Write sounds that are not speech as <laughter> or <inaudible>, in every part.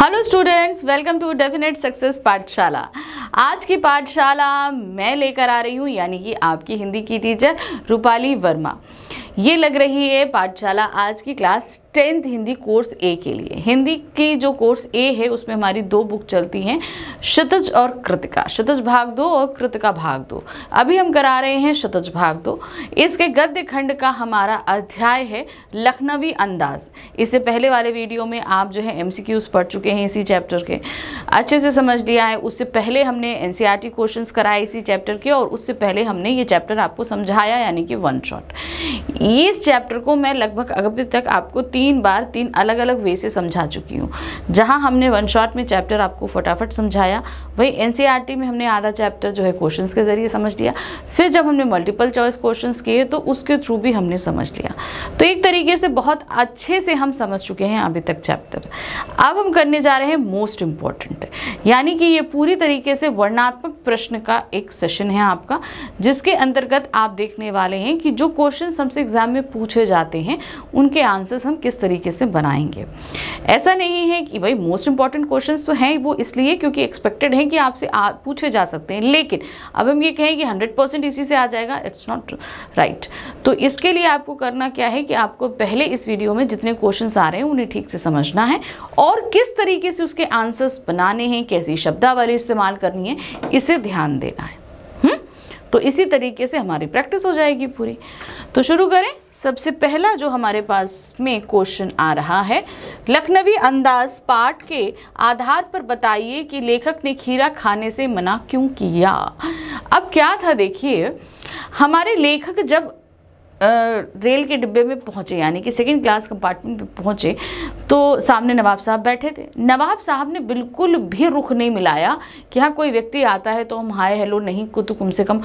hello students welcome to definite success पाठशाला आज की पाठशाला मैं लेकर आ रही हूँ यानी कि आपकी हिंदी की टीचर रूपाली वर्मा ये लग रही है पाठशाला आज की class tenth Hindi course A के लिए हिंदी की जो कोर्स ए है उसमें हमारी दो बुक चलती हैं शतज और कृतिका शतज भाग दो और कृतिका भाग दो अभी हम करा रहे हैं शतज भाग दो इसके गद्य खंड का हमारा अध्याय है लखनवी अंदाज इससे पहले वाले वीडियो में आप जो है एम पढ़ चुके हैं इसी चैप्टर के अच्छे से समझ लिया है उससे पहले हमने एन e सी कराए इसी चैप्टर के और उससे पहले हमने ये चैप्टर आपको समझाया यानी कि वन शॉट इस चैप्टर को मैं लगभग अभी तक आपको तीन तीन बार तीन अलग अलग वे से समझा चुकी हूँ जहाँ हमने वन शॉट में चैप्टर आपको फटाफट समझाया वही एन e में हमने आधा चैप्टर जो है क्वेश्चन के ज़रिए समझ लिया फिर जब हमने मल्टीपल चॉइस क्वेश्चन किए तो उसके थ्रू भी हमने समझ लिया तो एक तरीके से बहुत अच्छे से हम समझ चुके हैं अभी तक चैप्टर अब हम करने जा रहे हैं मोस्ट इम्पॉर्टेंट यानी कि ये पूरी तरीके से वर्णात्मक प्रश्न का एक सेशन है आपका जिसके अंतर्गत आप देखने वाले हैं कि जो क्वेश्चन हमसे एग्जाम में पूछे जाते हैं उनके आंसर्स हम किस किस तरीके से बनाएंगे ऐसा नहीं है कि भाई मोस्ट इंपॉर्टेंट क्वेश्चन तो हैं वो इसलिए क्योंकि एक्सपेक्टेड है कि आपसे पूछे जा सकते हैं लेकिन अब हम ये कहें कि हंड्रेड परसेंट इसी से आ जाएगा इट्स नॉट राइट तो इसके लिए आपको करना क्या है कि आपको पहले इस वीडियो में जितने क्वेश्चन आ रहे हैं उन्हें ठीक से समझना है और किस तरीके से उसके आंसर्स बनाने हैं कैसी शब्दावली इस्तेमाल करनी है इसे ध्यान देना है तो इसी तरीके से हमारी प्रैक्टिस हो जाएगी पूरी तो शुरू करें सबसे पहला जो हमारे पास में क्वेश्चन आ रहा है लखनवी अंदाज पाठ के आधार पर बताइए कि लेखक ने खीरा खाने से मना क्यों किया अब क्या था देखिए हमारे लेखक जब रेल के डिब्बे में पहुंचे यानी कि सेकंड क्लास कंपार्टमेंट में पहुंचे तो सामने नवाब साहब बैठे थे नवाब साहब ने बिल्कुल भी रुख नहीं मिलाया कि हाँ कोई व्यक्ति आता है तो हम हाय हेलो नहीं को तो कम से कम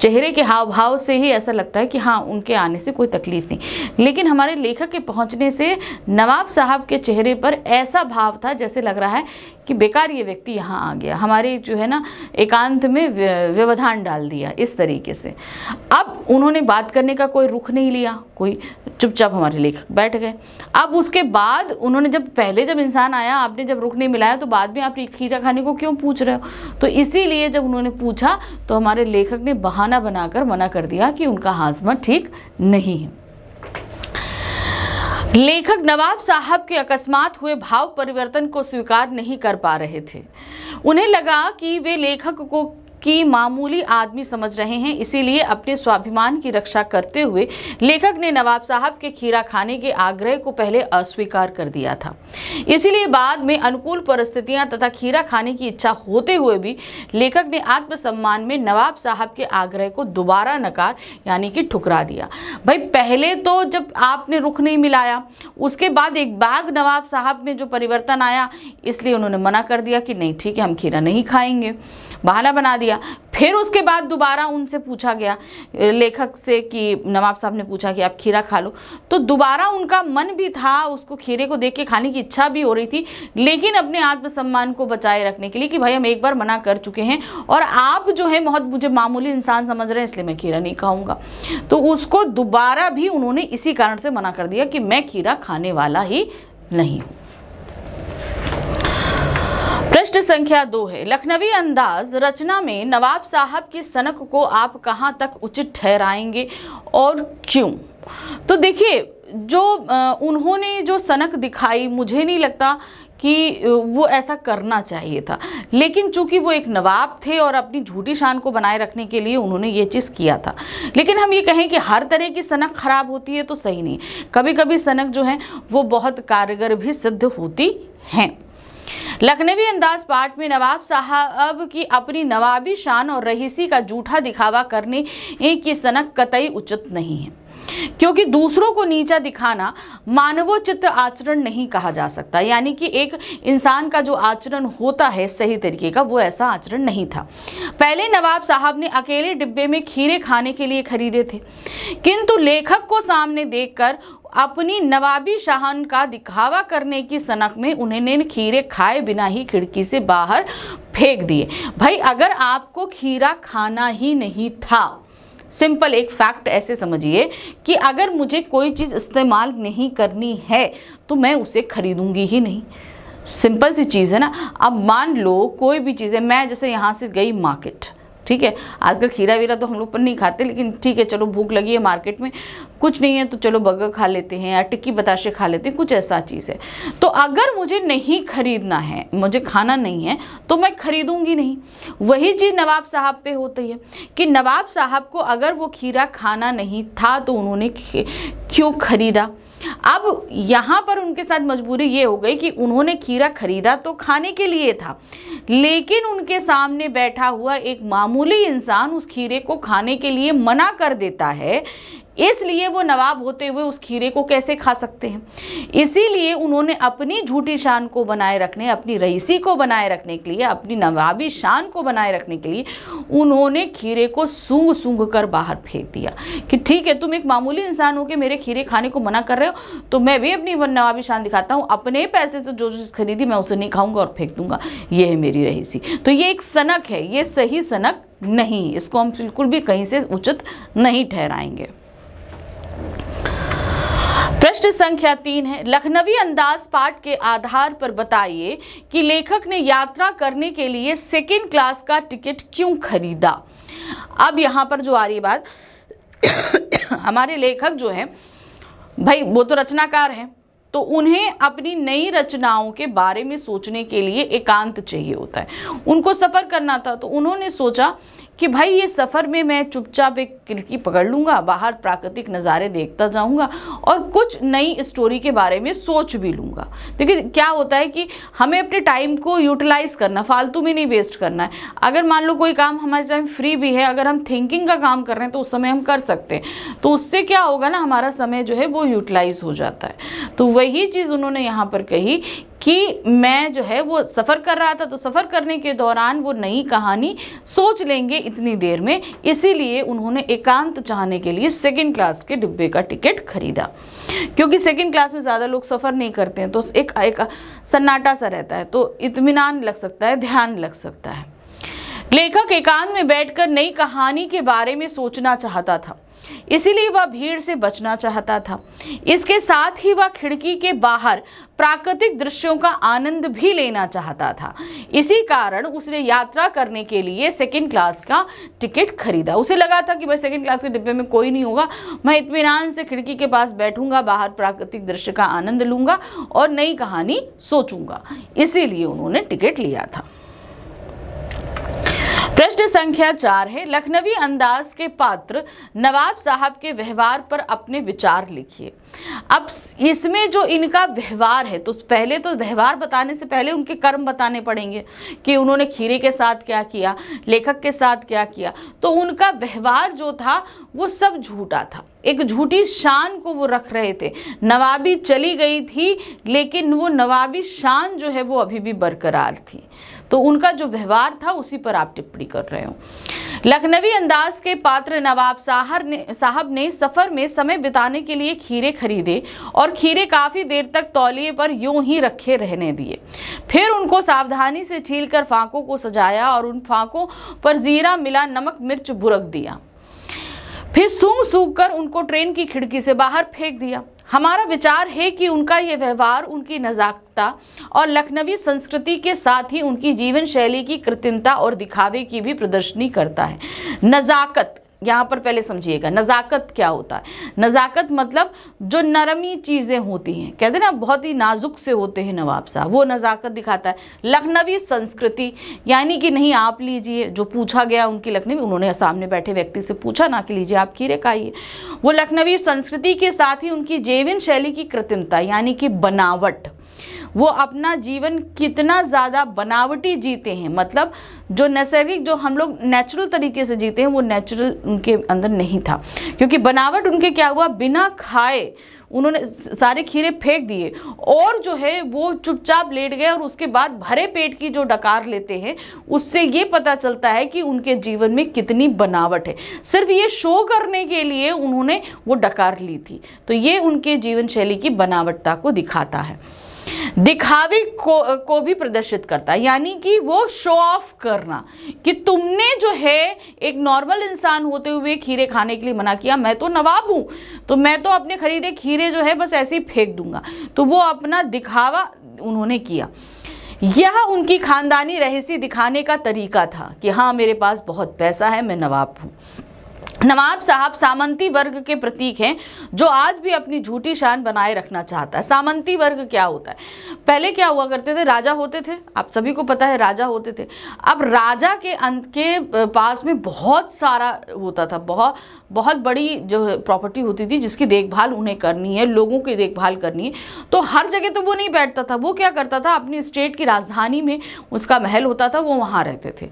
चेहरे के हाव भाव से ही ऐसा लगता है कि हाँ उनके आने से कोई तकलीफ नहीं लेकिन हमारे लेखक के पहुँचने से नवाब साहब के चेहरे पर ऐसा भाव था जैसे लग रहा है कि बेकार ये व्यक्ति यहाँ आ गया हमारे जो है ना एकांत में व्यवधान डाल दिया इस तरीके से अब उन्होंने बात करने का कोई रुख नहीं लिया कोई चुपचाप हमारे लेखक बैठ गए अब उसके बाद उन्होंने जब पहले जब इंसान आया आपने जब रुख नहीं मिलाया तो बाद में आप खीरा खाने को क्यों पूछ रहे हो तो इसीलिए जब उन्होंने पूछा तो हमारे लेखक ने बहाना बनाकर मना कर दिया कि उनका हाजमा ठीक नहीं है लेखक नवाब साहब के अकस्मात हुए भाव परिवर्तन को स्वीकार नहीं कर पा रहे थे उन्हें लगा कि वे लेखक को कि मामूली आदमी समझ रहे हैं इसीलिए अपने स्वाभिमान की रक्षा करते हुए लेखक ने नवाब साहब के खीरा खाने के आग्रह को पहले अस्वीकार कर दिया था इसीलिए बाद में अनुकूल परिस्थितियां तथा खीरा खाने की इच्छा होते हुए भी लेखक ने आत्मसम्मान में नवाब साहब के आग्रह को दोबारा नकार यानी कि ठुकरा दिया भाई पहले तो जब आपने रुख नहीं मिलाया उसके बाद एक बाग नवाब साहब में जो परिवर्तन आया इसलिए उन्होंने मना कर दिया कि नहीं ठीक है हम खीरा नहीं खाएंगे बहाना बना दिया दिया फिर उसके बाद दोबारा उनसे पूछा गया लेखक से कि नवाब साहब ने पूछा कि आप खीरा खा लो तो दोबारा उनका मन भी था उसको खीरे को देख के खाने की इच्छा भी हो रही थी लेकिन अपने आत्मसम्मान को बचाए रखने के लिए कि भाई हम एक बार मना कर चुके हैं और आप जो है बहुत मुझे मामूली इंसान समझ रहे हैं इसलिए मैं खीरा नहीं खाऊंगा तो उसको दोबारा भी उन्होंने इसी कारण से मना कर दिया कि मैं खीरा खाने वाला ही नहीं हूँ प्रश्न संख्या दो है लखनवी अंदाज रचना में नवाब साहब की सनक को आप कहाँ तक उचित ठहराएंगे और क्यों तो देखिए जो उन्होंने जो सनक दिखाई मुझे नहीं लगता कि वो ऐसा करना चाहिए था लेकिन चूंकि वो एक नवाब थे और अपनी झूठी शान को बनाए रखने के लिए उन्होंने ये चीज़ किया था लेकिन हम ये कहें कि हर तरह की सनक ख़राब होती है तो सही नहीं कभी कभी सनक जो है वो बहुत कारगर भी सिद्ध होती हैं लखनवी अंदाज पाठ में नवाब साहब की अपनी नवाबी शान और रहीसी का जूठा दिखावा करने की सनक कतई उचित नहीं है क्योंकि दूसरों को नीचा दिखाना मानवोचित आचरण नहीं कहा जा सकता यानी कि एक इंसान का जो आचरण होता है सही तरीके का वो ऐसा आचरण नहीं था पहले नवाब साहब ने अकेले डिब्बे में खीरे खाने के लिए खरीदे थे किंतु लेखक को सामने देखकर अपनी नवाबी शाहन का दिखावा करने की सनक में उन्होंने खीरे खाए बिना ही खिड़की से बाहर फेंक दिए भाई अगर आपको खीरा खाना ही नहीं था सिंपल एक फैक्ट ऐसे समझिए कि अगर मुझे कोई चीज़ इस्तेमाल नहीं करनी है तो मैं उसे खरीदूंगी ही नहीं सिंपल सी चीज़ है ना अब मान लो कोई भी चीज़ है मैं जैसे यहाँ से गई मार्केट ठीक है आजकल खीरा वीरा तो हम लोग पर नहीं खाते लेकिन ठीक है चलो भूख लगी है मार्केट में कुछ नहीं है तो चलो बर्गर खा लेते हैं या टिक्की बताशे खा लेते हैं कुछ ऐसा चीज़ है तो अगर मुझे नहीं खरीदना है मुझे खाना नहीं है तो मैं खरीदूंगी नहीं वही चीज़ नवाब साहब पे होती है कि नवाब साहब को अगर वो खीरा खाना नहीं था तो उन्होंने क्यों खरीदा अब यहाँ पर उनके साथ मजबूरी ये हो गई कि उन्होंने खीरा खरीदा तो खाने के लिए था लेकिन उनके सामने बैठा हुआ एक मामूली इंसान उस खीरे को खाने के लिए मना कर देता है इसलिए वो नवाब होते हुए उस खीरे को कैसे खा सकते हैं इसीलिए उन्होंने अपनी झूठी शान को बनाए रखने अपनी रईसी को बनाए रखने के लिए अपनी नवाबी शान को बनाए रखने के लिए उन्होंने खीरे को सूंघ सूंघ कर बाहर फेंक दिया कि ठीक है तुम एक मामूली इंसान हो के मेरे खीरे खाने को मना कर रहे हो तो मैं भी अपनी नवाबी शान दिखाता हूँ अपने पैसे से जो चीज़ खरीदी मैं उसे नहीं खाऊंगा और फेंक दूंगा ये है मेरी रईसी तो ये एक सनक है ये सही सनक नहीं इसको हम बिल्कुल भी कहीं से उचित नहीं ठहराएंगे प्रश्न संख्या तीन है लखनवी अंदाज पाठ के आधार पर बताइए कि लेखक ने यात्रा करने के लिए सेकेंड क्लास का टिकट क्यों खरीदा अब यहाँ पर जो आ रही बात <coughs> हमारे लेखक जो है भाई वो तो रचनाकार हैं तो उन्हें अपनी नई रचनाओं के बारे में सोचने के लिए एकांत चाहिए होता है उनको सफ़र करना था तो उन्होंने सोचा कि भाई ये सफ़र में मैं चुपचाप एक खिड़की पकड़ लूँगा बाहर प्राकृतिक नज़ारे देखता जाऊँगा और कुछ नई स्टोरी के बारे में सोच भी लूँगा देखिए क्या होता है कि हमें अपने टाइम को यूटिलाइज़ करना फालतू में नहीं वेस्ट करना है अगर मान लो कोई काम हमारे टाइम फ्री भी है अगर हम थिंकिंग का काम कर रहे हैं तो उस समय हम कर सकते हैं तो उससे क्या होगा ना हमारा समय जो है वो यूटिलाइज़ हो जाता है तो वही चीज़ उन्होंने यहाँ पर कही कि मैं जो है वो सफ़र कर रहा था तो सफ़र करने के दौरान वो नई कहानी सोच लेंगे इतनी देर में इसीलिए उन्होंने एकांत चाहने के लिए सेकेंड क्लास के डिब्बे का टिकट खरीदा क्योंकि सेकेंड क्लास में ज़्यादा लोग सफ़र नहीं करते हैं तो एक, एक सन्नाटा सा रहता है तो इतमान लग सकता है ध्यान लग सकता है लेखक एकांत में बैठकर नई कहानी के बारे में सोचना चाहता था इसीलिए वह भीड़ से बचना चाहता था इसके साथ ही वह खिड़की के बाहर प्राकृतिक दृश्यों का आनंद भी लेना चाहता था इसी कारण उसने यात्रा करने के लिए सेकंड क्लास का टिकट खरीदा उसे लगा था कि भाई सेकंड क्लास के डिब्बे में कोई नहीं होगा मैं इतमान से खिड़की के पास बैठूंगा बाहर प्राकृतिक दृश्य का आनंद लूंगा और नई कहानी सोचूंगा इसीलिए उन्होंने टिकट लिया था प्रश्न संख्या चार है लखनवी अंदाज के पात्र नवाब साहब के व्यवहार पर अपने विचार लिखिए अब इसमें जो इनका व्यवहार है तो पहले तो व्यवहार बताने से पहले उनके कर्म बताने पड़ेंगे कि उन्होंने खीरे के साथ क्या किया लेखक के साथ क्या किया तो उनका व्यवहार जो था वो सब झूठा था एक झूठी शान को वो रख रहे थे नवाबी चली गई थी लेकिन वो नवाबी शान जो है वो अभी भी बरकरार थी तो उनका जो व्यवहार था उसी पर आप टिप्पणी कर रहे हो लखनवी अंदाज के पात्र नवाब साहर ने साहब ने सफ़र में समय बिताने के लिए खीरे खरीदे और खीरे काफ़ी देर तक तौलिए पर यूं ही रखे रहने दिए फिर उनको सावधानी से छील कर फांकों को सजाया और उन फांकों पर ज़ीरा मिला नमक मिर्च बुरक दिया फिर सूंघ सूंघ कर उनको ट्रेन की खिड़की से बाहर फेंक दिया हमारा विचार है कि उनका ये व्यवहार उनकी नजाकता और लखनवी संस्कृति के साथ ही उनकी जीवन शैली की कृत्रिमता और दिखावे की भी प्रदर्शनी करता है नज़ाकत यहाँ पर पहले समझिएगा नज़ाकत क्या होता है नज़ाकत मतलब जो नरमी चीज़ें होती हैं कहते हैं ना बहुत ही नाजुक से होते हैं नवाब साहब वो नज़ाकत दिखाता है लखनवी संस्कृति यानी कि नहीं आप लीजिए जो पूछा गया उनकी लखनवी उन्होंने सामने बैठे व्यक्ति से पूछा ना कि लीजिए आप खीरे खाइए वो लखनवी संस्कृति के साथ ही उनकी जेविन शैली की कृत्रिमता यानी कि बनावट वो अपना जीवन कितना ज़्यादा बनावटी जीते हैं मतलब जो नैसर्गिक जो हम लोग नेचुरल तरीके से जीते हैं वो नेचुरल उनके अंदर नहीं था क्योंकि बनावट उनके क्या हुआ बिना खाए उन्होंने सारे खीरे फेंक दिए और जो है वो चुपचाप लेट गए और उसके बाद भरे पेट की जो डकार लेते हैं उससे ये पता चलता है कि उनके जीवन में कितनी बनावट है सिर्फ ये शो करने के लिए उन्होंने वो डकार ली थी तो ये उनके जीवन शैली की बनावटता को दिखाता है दिखावे को को भी प्रदर्शित करता है यानी कि वो शो ऑफ करना कि तुमने जो है एक नॉर्मल इंसान होते हुए खीरे खाने के लिए मना किया मैं तो नवाब हूँ तो मैं तो अपने खरीदे खीरे जो है बस ऐसे ही फेंक दूंगा तो वो अपना दिखावा उन्होंने किया यह उनकी खानदानी रहस्य दिखाने का तरीका था कि हाँ मेरे पास बहुत पैसा है मैं नवाब हूँ नवाब साहब सामंती वर्ग के प्रतीक हैं जो आज भी अपनी झूठी शान बनाए रखना चाहता है सामंती वर्ग क्या होता है पहले क्या हुआ करते थे राजा होते थे आप सभी को पता है राजा होते थे अब राजा के अंत के पास में बहुत सारा होता था बहुत बहुत बड़ी जो प्रॉपर्टी होती थी जिसकी देखभाल उन्हें करनी है लोगों की देखभाल करनी है तो हर जगह तो वो नहीं बैठता था वो क्या करता था अपनी स्टेट की राजधानी में उसका महल होता था वो वहाँ रहते थे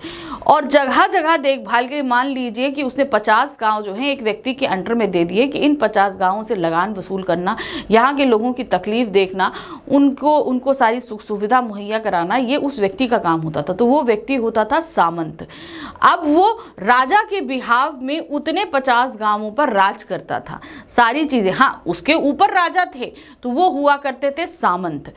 और जगह जगह देखभाल के मान लीजिए कि उसने पचास गांव जो हैं एक व्यक्ति के अंडर में दे दिए कि इन पचास गांवों से लगान वसूल करना यहाँ के लोगों की तकलीफ देखना उनको उनको सारी सुख सुविधा मुहैया कराना ये उस व्यक्ति का काम होता था तो वो व्यक्ति होता था सामंत अब वो राजा के बिहाव में उतने पचास गाँवों पर राज करता था सारी चीज़ें हाँ उसके ऊपर राजा थे तो वो हुआ करते थे सामंत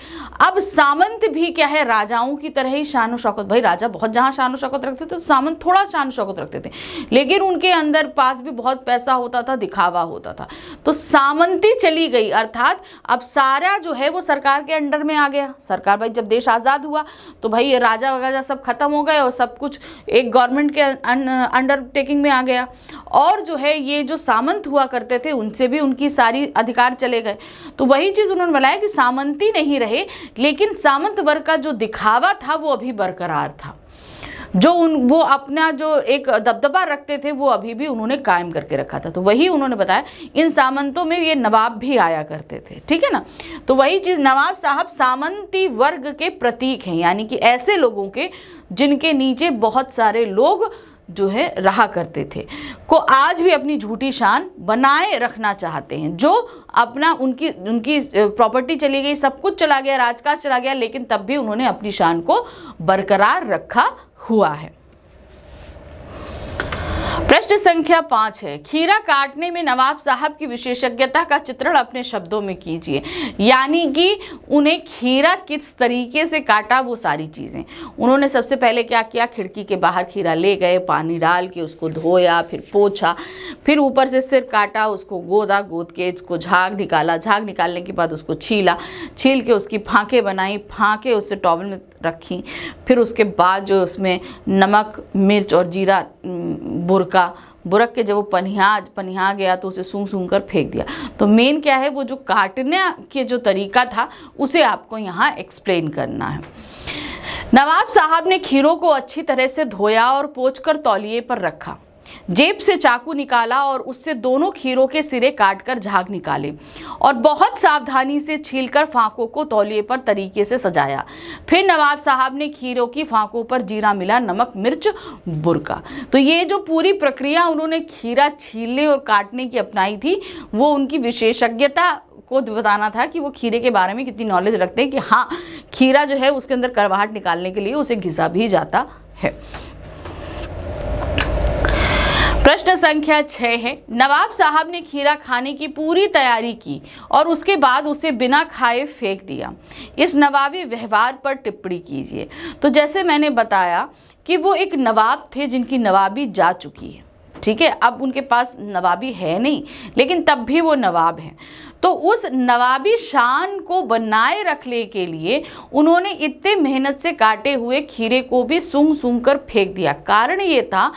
अब सामंत भी क्या है राजाओं की तरह ही शान शौकत भाई राजा बहुत जहां शान शौकत रखते थे तो सामंत थोड़ा शान शौकत रखते थे लेकिन उनके अंदर पास पास भी बहुत पैसा होता था दिखावा होता था तो सामंती चली गई अर्थात अब सारा जो है वो सरकार के अंडर में आ गया सरकार भाई जब देश आज़ाद हुआ तो भाई राजा वगैरह सब खत्म हो गए और सब कुछ एक गवर्नमेंट के अंडरटेकिंग में आ गया और जो है ये जो सामंत हुआ करते थे उनसे भी उनकी सारी अधिकार चले गए तो वही चीज़ उन्होंने बनाया कि सामंती नहीं रहे लेकिन सामंत वर्ग का जो दिखावा था वो अभी बरकरार था जो उन वो अपना जो एक दबदबा रखते थे वो अभी भी उन्होंने कायम करके रखा था तो वही उन्होंने बताया इन सामंतों में ये नवाब भी आया करते थे ठीक है ना तो वही चीज़ नवाब साहब सामंती वर्ग के प्रतीक हैं यानी कि ऐसे लोगों के जिनके नीचे बहुत सारे लोग जो है रहा करते थे को आज भी अपनी झूठी शान बनाए रखना चाहते हैं जो अपना उनकी उनकी प्रॉपर्टी चली गई सब कुछ चला गया राजकाज चला गया लेकिन तब भी उन्होंने अपनी शान को बरकरार रखा हुआ है प्रश्न संख्या पाँच है खीरा काटने में नवाब साहब की विशेषज्ञता का चित्रण अपने शब्दों में कीजिए यानी कि उन्हें खीरा किस तरीके से काटा वो सारी चीज़ें उन्होंने सबसे पहले क्या किया खिड़की के बाहर खीरा ले गए पानी डाल के उसको धोया फिर पोछा फिर ऊपर से सिर काटा उसको गोदा गोद के इसको झाग निकाला झाग निकालने के बाद उसको छीला छील के उसकी फांके बनाई फाँके उससे टॉवल में रखी फिर उसके बाद जो उसमें नमक मिर्च और जीरा बुर बुरका बुरक के जब वो पनिया पनिहा गया तो उसे सूंघ सूंघ कर फेंक दिया तो मेन क्या है वो जो काटने के जो तरीका था उसे आपको यहाँ एक्सप्लेन करना है नवाब साहब ने खीरों को अच्छी तरह से धोया और पोछ कर तौलिए पर रखा जेब से चाकू निकाला और उससे दोनों खीरों के सिरे काटकर झाग निकाले और बहुत सावधानी से छीलकर फांकों को तौलिए पर तरीके से सजाया फिर नवाब साहब ने खीरों की फांकों पर जीरा मिला नमक मिर्च बुरका तो ये जो पूरी प्रक्रिया उन्होंने खीरा छीलने और काटने की अपनाई थी वो उनकी विशेषज्ञता को बताना था कि वो खीरे के बारे में कितनी नॉलेज रखते हैं कि हाँ खीरा जो है उसके अंदर करवाहट निकालने के लिए उसे घिसा भी जाता है प्रश्न संख्या छः है नवाब साहब ने खीरा खाने की पूरी तैयारी की और उसके बाद उसे बिना खाए फेंक दिया इस नवाबी व्यवहार पर टिप्पणी कीजिए तो जैसे मैंने बताया कि वो एक नवाब थे जिनकी नवाबी जा चुकी है ठीक है अब उनके पास नवाबी है नहीं लेकिन तब भी वो नवाब हैं तो उस नवाबी शान को बनाए रखने के लिए उन्होंने इतने मेहनत से काटे हुए खीरे को भी सूंघ सूंघ कर फेंक दिया कारण ये था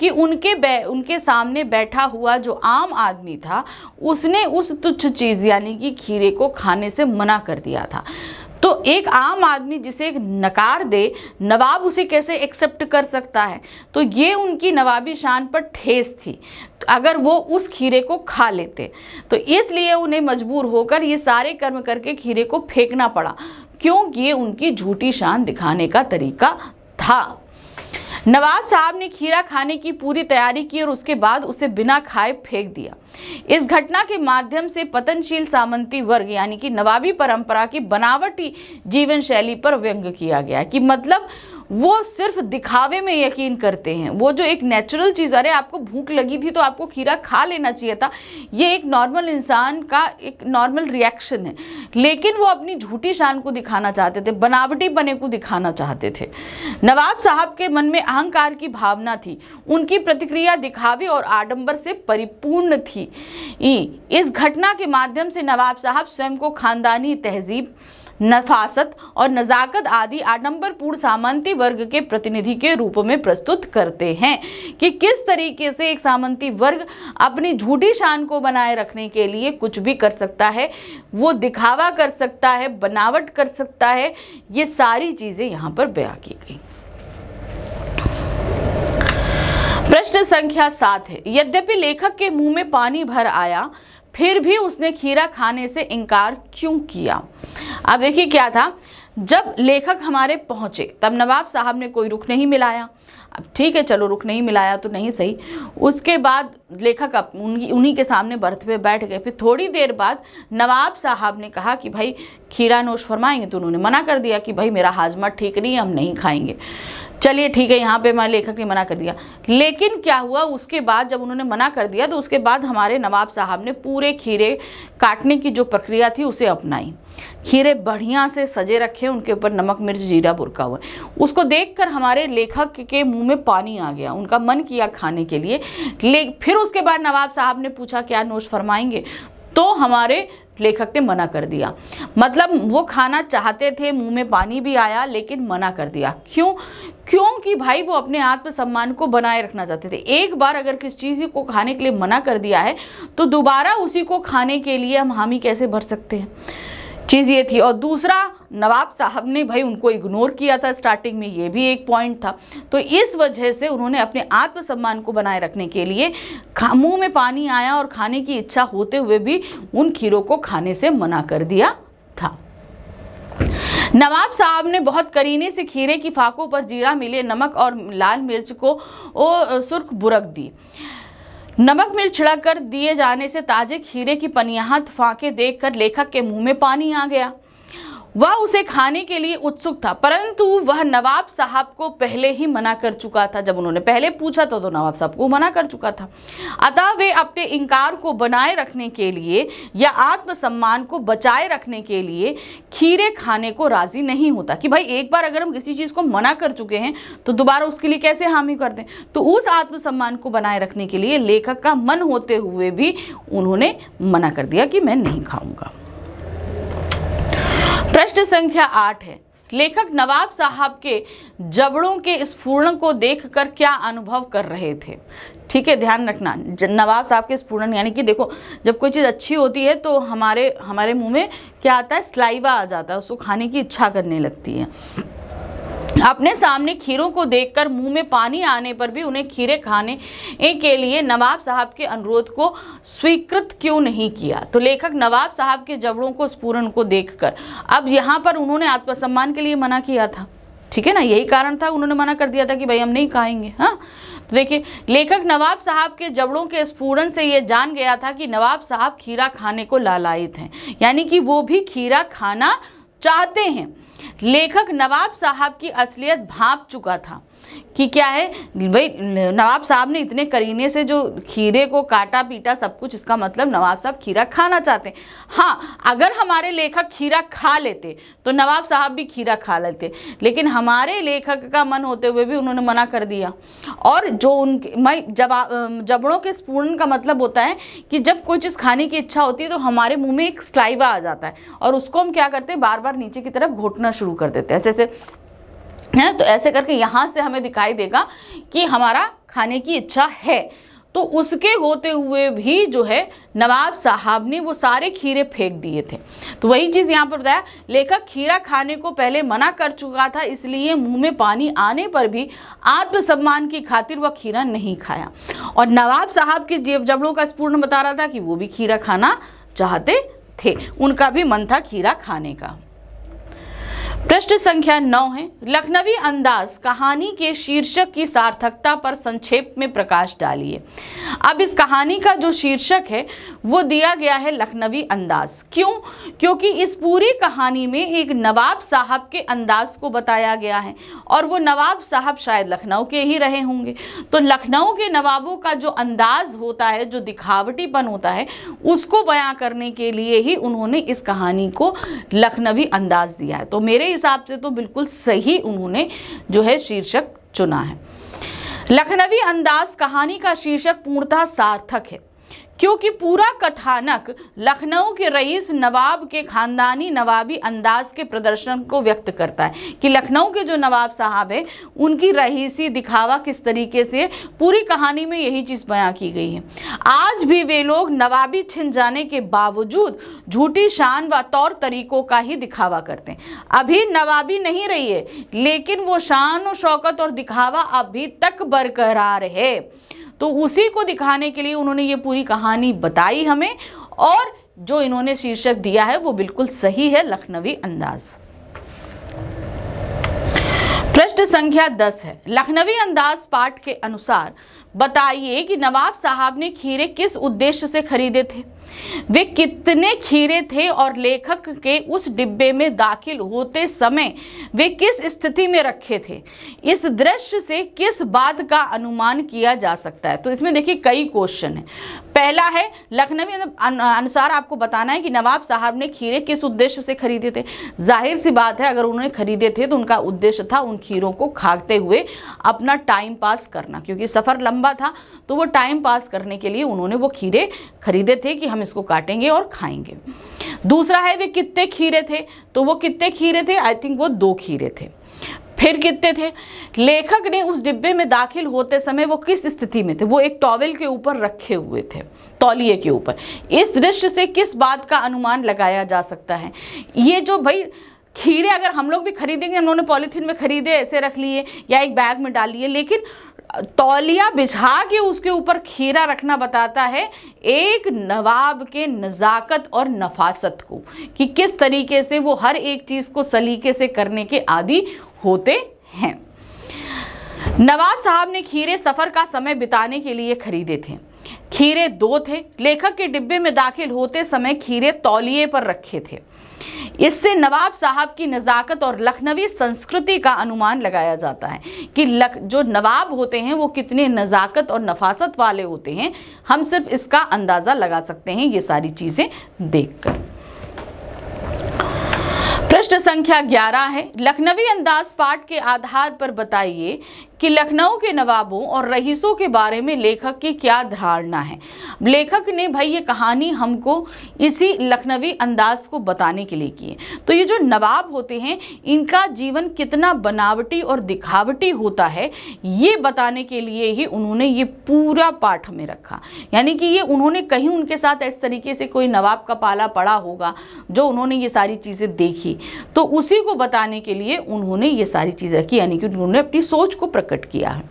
कि उनके बै उनके सामने बैठा हुआ जो आम आदमी था उसने उस तुच्छ चीज़ यानी कि खीरे को खाने से मना कर दिया था तो एक आम आदमी जिसे एक नकार दे नवाब उसे कैसे एक्सेप्ट कर सकता है तो ये उनकी नवाबी शान पर ठेस थी तो अगर वो उस खीरे को खा लेते तो इसलिए उन्हें मजबूर होकर ये सारे कर्म करके खीरे को फेंकना पड़ा क्योंकि ये उनकी झूठी शान दिखाने का तरीका था नवाब साहब ने खीरा खाने की पूरी तैयारी की और उसके बाद उसे बिना खाए फेंक दिया इस घटना के माध्यम से पतनशील सामंती वर्ग यानी कि नवाबी परंपरा की बनावटी जीवन शैली पर व्यंग किया गया कि मतलब वो सिर्फ दिखावे में यकीन करते हैं वो जो एक नेचुरल चीज़ अरे आपको भूख लगी थी तो आपको खीरा खा लेना चाहिए था ये एक नॉर्मल इंसान का एक नॉर्मल रिएक्शन है लेकिन वो अपनी झूठी शान को दिखाना चाहते थे बनावटी बने को दिखाना चाहते थे नवाब साहब के मन में अहंकार की भावना थी उनकी प्रतिक्रिया दिखावे और आडंबर से परिपूर्ण थी इस घटना के माध्यम से नवाब साहब स्वयं को खानदानी तहजीब नफासत और नज़ाकत आदि आडम्बरपूर्ण सामंती वर्ग के प्रतिनिधि के रूप में प्रस्तुत करते हैं कि किस तरीके से एक सामंती वर्ग अपनी झूठी शान को बनाए रखने के लिए कुछ भी कर सकता है वो दिखावा कर सकता है बनावट कर सकता है ये सारी चीज़ें यहाँ पर बया की गई प्रश्न संख्या सात है यद्यपि लेखक के मुंह में पानी भर आया फिर भी उसने खीरा खाने से इनकार क्यों किया अब देखिए क्या था जब लेखक हमारे पहुंचे तब नवाब साहब ने कोई रुख नहीं मिलाया अब ठीक है चलो रुख नहीं मिलाया तो नहीं सही उसके बाद लेखक अब उनकी उन्हीं के सामने बर्थ पे बैठ गए फिर थोड़ी देर बाद नवाब साहब ने कहा कि भाई खीरा नोश फरमाएंगे तो उन्होंने मना कर दिया कि भाई मेरा हाजमा ठीक नहीं है हम नहीं खाएंगे चलिए ठीक है यहाँ पे हमारे लेखक ने मना कर दिया लेकिन क्या हुआ उसके बाद जब उन्होंने मना कर दिया तो उसके बाद हमारे नवाब साहब ने पूरे खीरे काटने की जो प्रक्रिया थी उसे अपनाई खीरे बढ़िया से सजे रखे उनके ऊपर नमक मिर्च जीरा बुरका हुआ उसको देखकर हमारे लेखक के मुंह में पानी आ गया उनका मन किया खाने के लिए ले फिर उसके बाद नवाब साहब ने पूछा क्या नोश फरमाएंगे तो हमारे लेखक ने मना कर दिया मतलब वो खाना चाहते थे मुंह में पानी भी आया लेकिन मना कर दिया क्यों क्योंकि भाई वो अपने आत्मसम्मान को बनाए रखना चाहते थे एक बार अगर किस चीज़ को खाने के लिए मना कर दिया है तो दोबारा उसी को खाने के लिए हम हामी कैसे भर सकते हैं चीज़ ये थी और दूसरा नवाब साहब ने भाई उनको इग्नोर किया था स्टार्टिंग में ये भी एक पॉइंट था तो इस वजह से उन्होंने अपने आत्मसम्मान को बनाए रखने के लिए मुंह में पानी आया और खाने की इच्छा होते हुए भी उन खीरों को खाने से मना कर दिया था नवाब साहब ने बहुत करीने से खीरे की फाकों पर जीरा मिले नमक और लाल मिर्च को ओ सुर्ख बुरक दी नमक मिर्च छिड़क कर दिए जाने से ताजे खीरे की पनियाहत फाके देखकर लेखक के मुंह में पानी आ गया वह उसे खाने के लिए उत्सुक था परंतु वह नवाब साहब को पहले ही मना कर चुका था जब उन्होंने पहले पूछा तो, तो नवाब साहब को मना कर चुका था अतः वे अपने इनकार को बनाए रखने के लिए या आत्मसम्मान को बचाए रखने के लिए खीरे खाने को राज़ी नहीं होता कि भाई एक बार अगर हम किसी चीज़ को मना कर चुके हैं तो दोबारा उसके लिए कैसे हामी कर दें तो उस आत्मसम्मान को बनाए रखने के लिए लेखक का मन होते हुए भी उन्होंने मना कर दिया कि मैं नहीं खाऊँगा प्रश्न संख्या आठ है लेखक नवाब साहब के जबड़ों के स्फूर्ण को देखकर क्या अनुभव कर रहे थे ठीक है ध्यान रखना नवाब साहब के स्फूर्ण यानी कि देखो जब कोई चीज़ अच्छी होती है तो हमारे हमारे मुंह में क्या आता है स्लाइवा आ जाता है उसको खाने की इच्छा करने लगती है अपने सामने खीरों को देखकर मुंह में पानी आने पर भी उन्हें खीरे खाने के लिए नवाब साहब के अनुरोध को स्वीकृत क्यों नहीं किया तो लेखक नवाब साहब के जबड़ों को स्पूरन को देखकर अब यहाँ पर उन्होंने आत्मसम्मान के लिए मना किया था ठीक है ना यही कारण था उन्होंने मना कर दिया था कि भाई हम नहीं खाएंगे हाँ तो देखिए लेखक नवाब साहब के जबड़ों के स्फूरण से ये जान गया था कि नवाब साहब खीरा खाने को लालायित हैं यानी कि वो भी खीरा खाना चाहते हैं लेखक नवाब साहब की असलियत भाप चुका था कि क्या है भाई नवाब साहब ने इतने करीने से जो खीरे को काटा पीटा सब कुछ इसका मतलब नवाब साहब खीरा खाना चाहते हैं हाँ अगर हमारे लेखक खीरा खा लेते तो नवाब साहब भी खीरा खा लेते लेकिन हमारे लेखक का मन होते हुए भी उन्होंने मना कर दिया और जो उनके मैं जबड़ों के स्पूर्ण का मतलब होता है कि जब कोई चीज़ खाने की इच्छा होती है तो हमारे मुँह में एक स्लाइवा आ जाता है और उसको हम क्या करते हैं बार बार नीचे की तरफ घोटना शुरू कर देते हैं ऐसे ऐसे है तो ऐसे करके यहाँ से हमें दिखाई देगा कि हमारा खाने की इच्छा है तो उसके होते हुए भी जो है नवाब साहब ने वो सारे खीरे फेंक दिए थे तो वही चीज़ यहाँ पर बताया लेखक खीरा खाने को पहले मना कर चुका था इसलिए मुंह में पानी आने पर भी आत्मसम्मान की खातिर वह खीरा नहीं खाया और नवाब साहब के जेब जबड़ों का स्पूर्ण बता रहा था कि वो भी खीरा खाना चाहते थे उनका भी मन था खीरा खाने का प्रश्न संख्या नौ है लखनवी अंदाज कहानी के शीर्षक की सार्थकता पर संक्षेप में प्रकाश डालिए अब इस कहानी का जो शीर्षक है वो दिया गया है लखनवी अंदाज क्यों क्योंकि इस पूरी कहानी में एक नवाब साहब के अंदाज को बताया गया है और वो नवाब साहब शायद लखनऊ के ही रहे होंगे तो लखनऊ के नवाबों का जो अंदाज होता है जो दिखावटीपन होता है उसको बयां करने के लिए ही उन्होंने इस कहानी को लखनवी अंदाज दिया है तो मेरे हिसाब से तो बिल्कुल सही उन्होंने जो है शीर्षक चुना है लखनवी अंदाज कहानी का शीर्षक पूर्णतः सार्थक है क्योंकि पूरा कथानक लखनऊ के रईस नवाब के ख़ानदानी नवाबी अंदाज के प्रदर्शन को व्यक्त करता है कि लखनऊ के जो नवाब साहब हैं उनकी रईसी दिखावा किस तरीके से पूरी कहानी में यही चीज़ बयां की गई है आज भी वे लोग नवाबी छिन जाने के बावजूद झूठी शान व तौर तरीकों का ही दिखावा करते हैं अभी नवाबी नहीं रही है लेकिन वो शान व शौकत और दिखावा अभी तक बरकरार है तो उसी को दिखाने के लिए उन्होंने ये पूरी कहानी बताई हमें और जो इन्होंने शीर्षक दिया है वो बिल्कुल सही है लखनवी अंदाज़ प्रश्न संख्या दस है लखनवी अंदाज पाठ के अनुसार बताइए कि नवाब साहब ने खीरे किस उद्देश्य से खरीदे थे वे कितने खीरे थे और लेखक के उस डिब्बे में दाखिल होते समय वे किस स्थिति में रखे थे इस दृश्य से किस बात का अनुमान किया जा सकता है तो इसमें देखिए कई क्वेश्चन है पहला है लखनवी अनुसार आपको बताना है कि नवाब साहब ने खीरे किस उद्देश्य से खरीदे थे जाहिर सी बात है अगर उन्होंने खरीदे थे तो उनका उद्देश्य था उन खीरों को खाते हुए अपना टाइम पास करना क्योंकि सफ़र लंबा था तो वो टाइम पास करने के लिए उन्होंने वो खीरे खरीदे थे कि हम इसको काटेंगे और खाएंगे दूसरा है वे कितने खीरे थे तो वो कितने खीरे थे आई थिंक वो दो खीरे थे फिर कितने थे लेखक ने उस डिब्बे में दाखिल होते समय वो किस स्थिति में थे वो एक टॉवेल के ऊपर रखे हुए थे तौलिए के ऊपर इस दृश्य से किस बात का अनुमान लगाया जा सकता है ये जो भाई खीरे अगर हम लोग भी खरीदेंगे उन्होंने पॉलीथीन में खरीदे ऐसे रख लिए या एक बैग में डाल लिए लेकिन तौलिया बिछा के उसके ऊपर खीरा रखना बताता है एक नवाब के नज़ाकत और नफासत को कि किस तरीके से वो हर एक चीज़ को सलीके से करने के आदि होते हैं नवाब साहब ने खीरे सफ़र का समय बिताने के लिए खरीदे थे खीरे दो थे लेखक के डिब्बे में दाखिल होते समय खीरे तौलिए पर रखे थे इससे नवाब साहब की नज़ाकत और लखनवी संस्कृति का अनुमान लगाया जाता है कि लख जो नवाब होते हैं वो कितने नज़ाकत और नफासत वाले होते हैं हम सिर्फ इसका अंदाज़ा लगा सकते हैं ये सारी चीज़ें देखकर प्रश्न संख्या 11 है लखनवी अंदाज पाठ के आधार पर बताइए कि लखनऊ के नवाबों और रईसों के बारे में लेखक की क्या धारणा है लेखक ने भाई ये कहानी हमको इसी लखनवी अंदाज को बताने के लिए की है तो ये जो नवाब होते हैं इनका जीवन कितना बनावटी और दिखावटी होता है ये बताने के लिए ही उन्होंने ये पूरा पाठ में रखा यानी कि ये उन्होंने कहीं उनके साथ इस तरीके से कोई नवाब का पाला पड़ा होगा जो उन्होंने ये सारी चीज़ें देखी तो उसी को बताने के लिए उन्होंने ये सारी चीज़ें रखी यानी कि उन्होंने अपनी सोच को प्रकट प्रकट किया है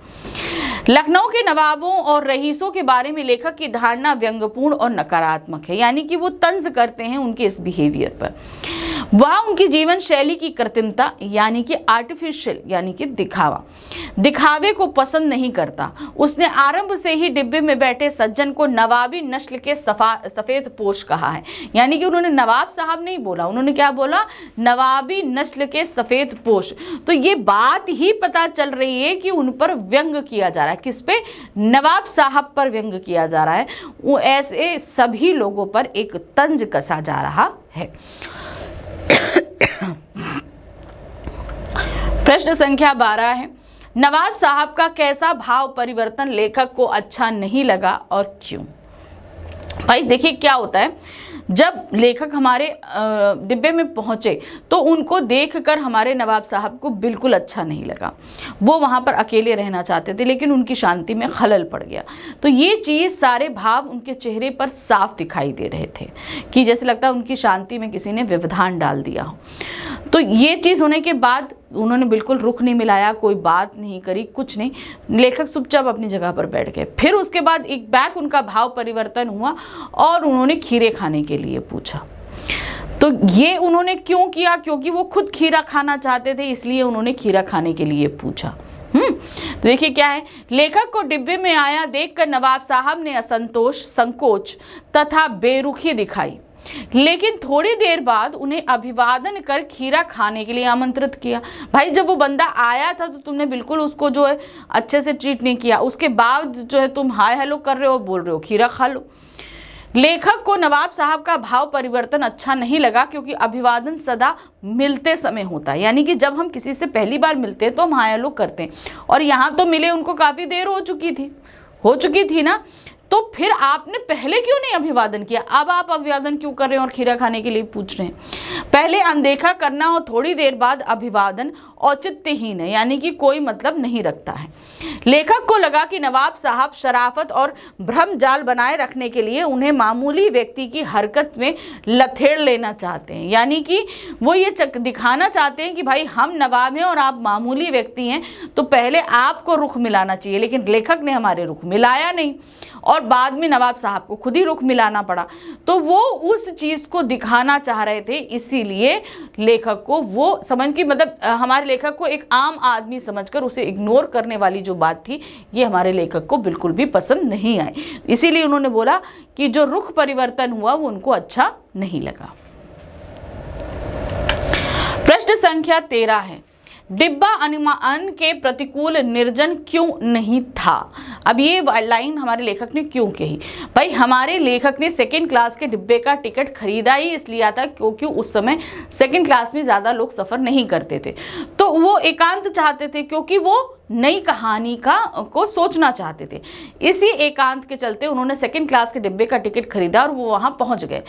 लखनऊ के नवाबों और रईसों के बारे में लेखक की धारणा व्यंगपूर्ण और नकारात्मक है यानी कि वो तंज करते हैं उनके इस बिहेवियर पर वह उनकी जीवन शैली की कृत्रिमता यानी कि आर्टिफिशियल यानी कि दिखावा दिखावे को पसंद नहीं करता उसने आरंभ से ही डिब्बे में बैठे सज्जन को नवाबी नस्ल के सफ़ेद पोष कहा है यानी कि उन्होंने नवाब साहब नहीं बोला उन्होंने क्या बोला नवाबी नस्ल के सफ़ेद पोष तो ये बात ही पता चल रही है कि उन पर व्यंग किया जा रहा है किस पे नवाब साहब पर व्यंग किया जा रहा है ऐसे सभी लोगों पर एक तंज कसा जा रहा है प्रश्न संख्या बारह है नवाब साहब का कैसा भाव परिवर्तन लेखक को अच्छा नहीं लगा और क्यों भाई देखिए क्या होता है जब लेखक हमारे डिब्बे में पहुंचे तो उनको देखकर हमारे नवाब साहब को बिल्कुल अच्छा नहीं लगा वो वहाँ पर अकेले रहना चाहते थे लेकिन उनकी शांति में खलल पड़ गया तो ये चीज़ सारे भाव उनके चेहरे पर साफ दिखाई दे रहे थे कि जैसे लगता है उनकी शांति में किसी ने व्यवधान डाल दिया हो तो ये चीज़ होने के बाद उन्होंने बिल्कुल रुख नहीं मिलाया कोई बात नहीं करी कुछ नहीं लेखक चुपचाप अपनी जगह पर बैठ गए फिर उसके बाद एक बैक उनका भाव परिवर्तन हुआ और उन्होंने खीरे खाने के लिए पूछा तो ये उन्होंने क्यों किया क्योंकि वो खुद खीरा खाना चाहते थे इसलिए उन्होंने खीरा खाने के लिए पूछा हम्म तो देखिए क्या है लेखक को डिब्बे में आया देखकर नवाब साहब ने असंतोष संकोच तथा बेरुखी दिखाई लेकिन थोड़ी देर बाद उन्हें अभिवादन कर खीरा खाने के लिए आमंत्रित किया भाई जब वो बंदा आया था तो तुमने बिल्कुल उसको जो है अच्छे से ट्रीट नहीं किया उसके बाद जो है तुम हाय हेलो कर रहे हो बोल रहे हो खीरा खा लो लेखक को नवाब साहब का भाव परिवर्तन अच्छा नहीं लगा क्योंकि अभिवादन सदा मिलते समय होता है यानी कि जब हम किसी से पहली बार मिलते हैं तो हम हाय हेलो करते हैं और यहाँ तो मिले उनको काफ़ी देर हो चुकी थी हो चुकी थी ना तो फिर आपने पहले क्यों नहीं अभिवादन किया अब आप अभिवादन क्यों कर रहे हैं और खीरा खाने के लिए पूछ रहे हैं पहले अनदेखा करना और थोड़ी देर बाद अभिवादन औचित्यहीन है यानी कि कोई मतलब नहीं रखता है लेखक को लगा कि नवाब साहब शराफत और भ्रम जाल बनाए रखने के लिए उन्हें मामूली व्यक्ति की हरकत में लथेड़ लेना चाहते हैं यानी कि वो ये चक दिखाना चाहते हैं कि भाई हम नवाब हैं और आप मामूली व्यक्ति हैं तो पहले आपको रुख मिलाना चाहिए लेकिन लेखक ने हमारे रुख मिलाया नहीं और बाद में नवाब साहब को खुद ही रुख मिलाना पड़ा तो वो उस चीज़ को दिखाना चाह रहे थे इसीलिए लेखक को वो समझ की मतलब हमारे लेखक को एक आम आदमी समझकर उसे इग्नोर करने वाली जो बात थी ये हमारे लेखक को बिल्कुल भी पसंद नहीं आई इसीलिए उन्होंने बोला कि जो रुख परिवर्तन हुआ वो उनको अच्छा नहीं लगा प्रश्न संख्या तेरह है डिब्बा अनुमान के प्रतिकूल निर्जन क्यों नहीं था अब ये लाइन हमारे लेखक ने क्यों कही भाई हमारे लेखक ने सेकेंड क्लास के डिब्बे का टिकट खरीदा ही इसलिए था क्योंकि उस समय सेकेंड क्लास में ज़्यादा लोग सफ़र नहीं करते थे तो वो एकांत चाहते थे क्योंकि वो नई कहानी का को सोचना चाहते थे इसी एकांत के चलते उन्होंने सेकंड क्लास के डिब्बे का टिकट खरीदा और वो वहाँ पहुँच गए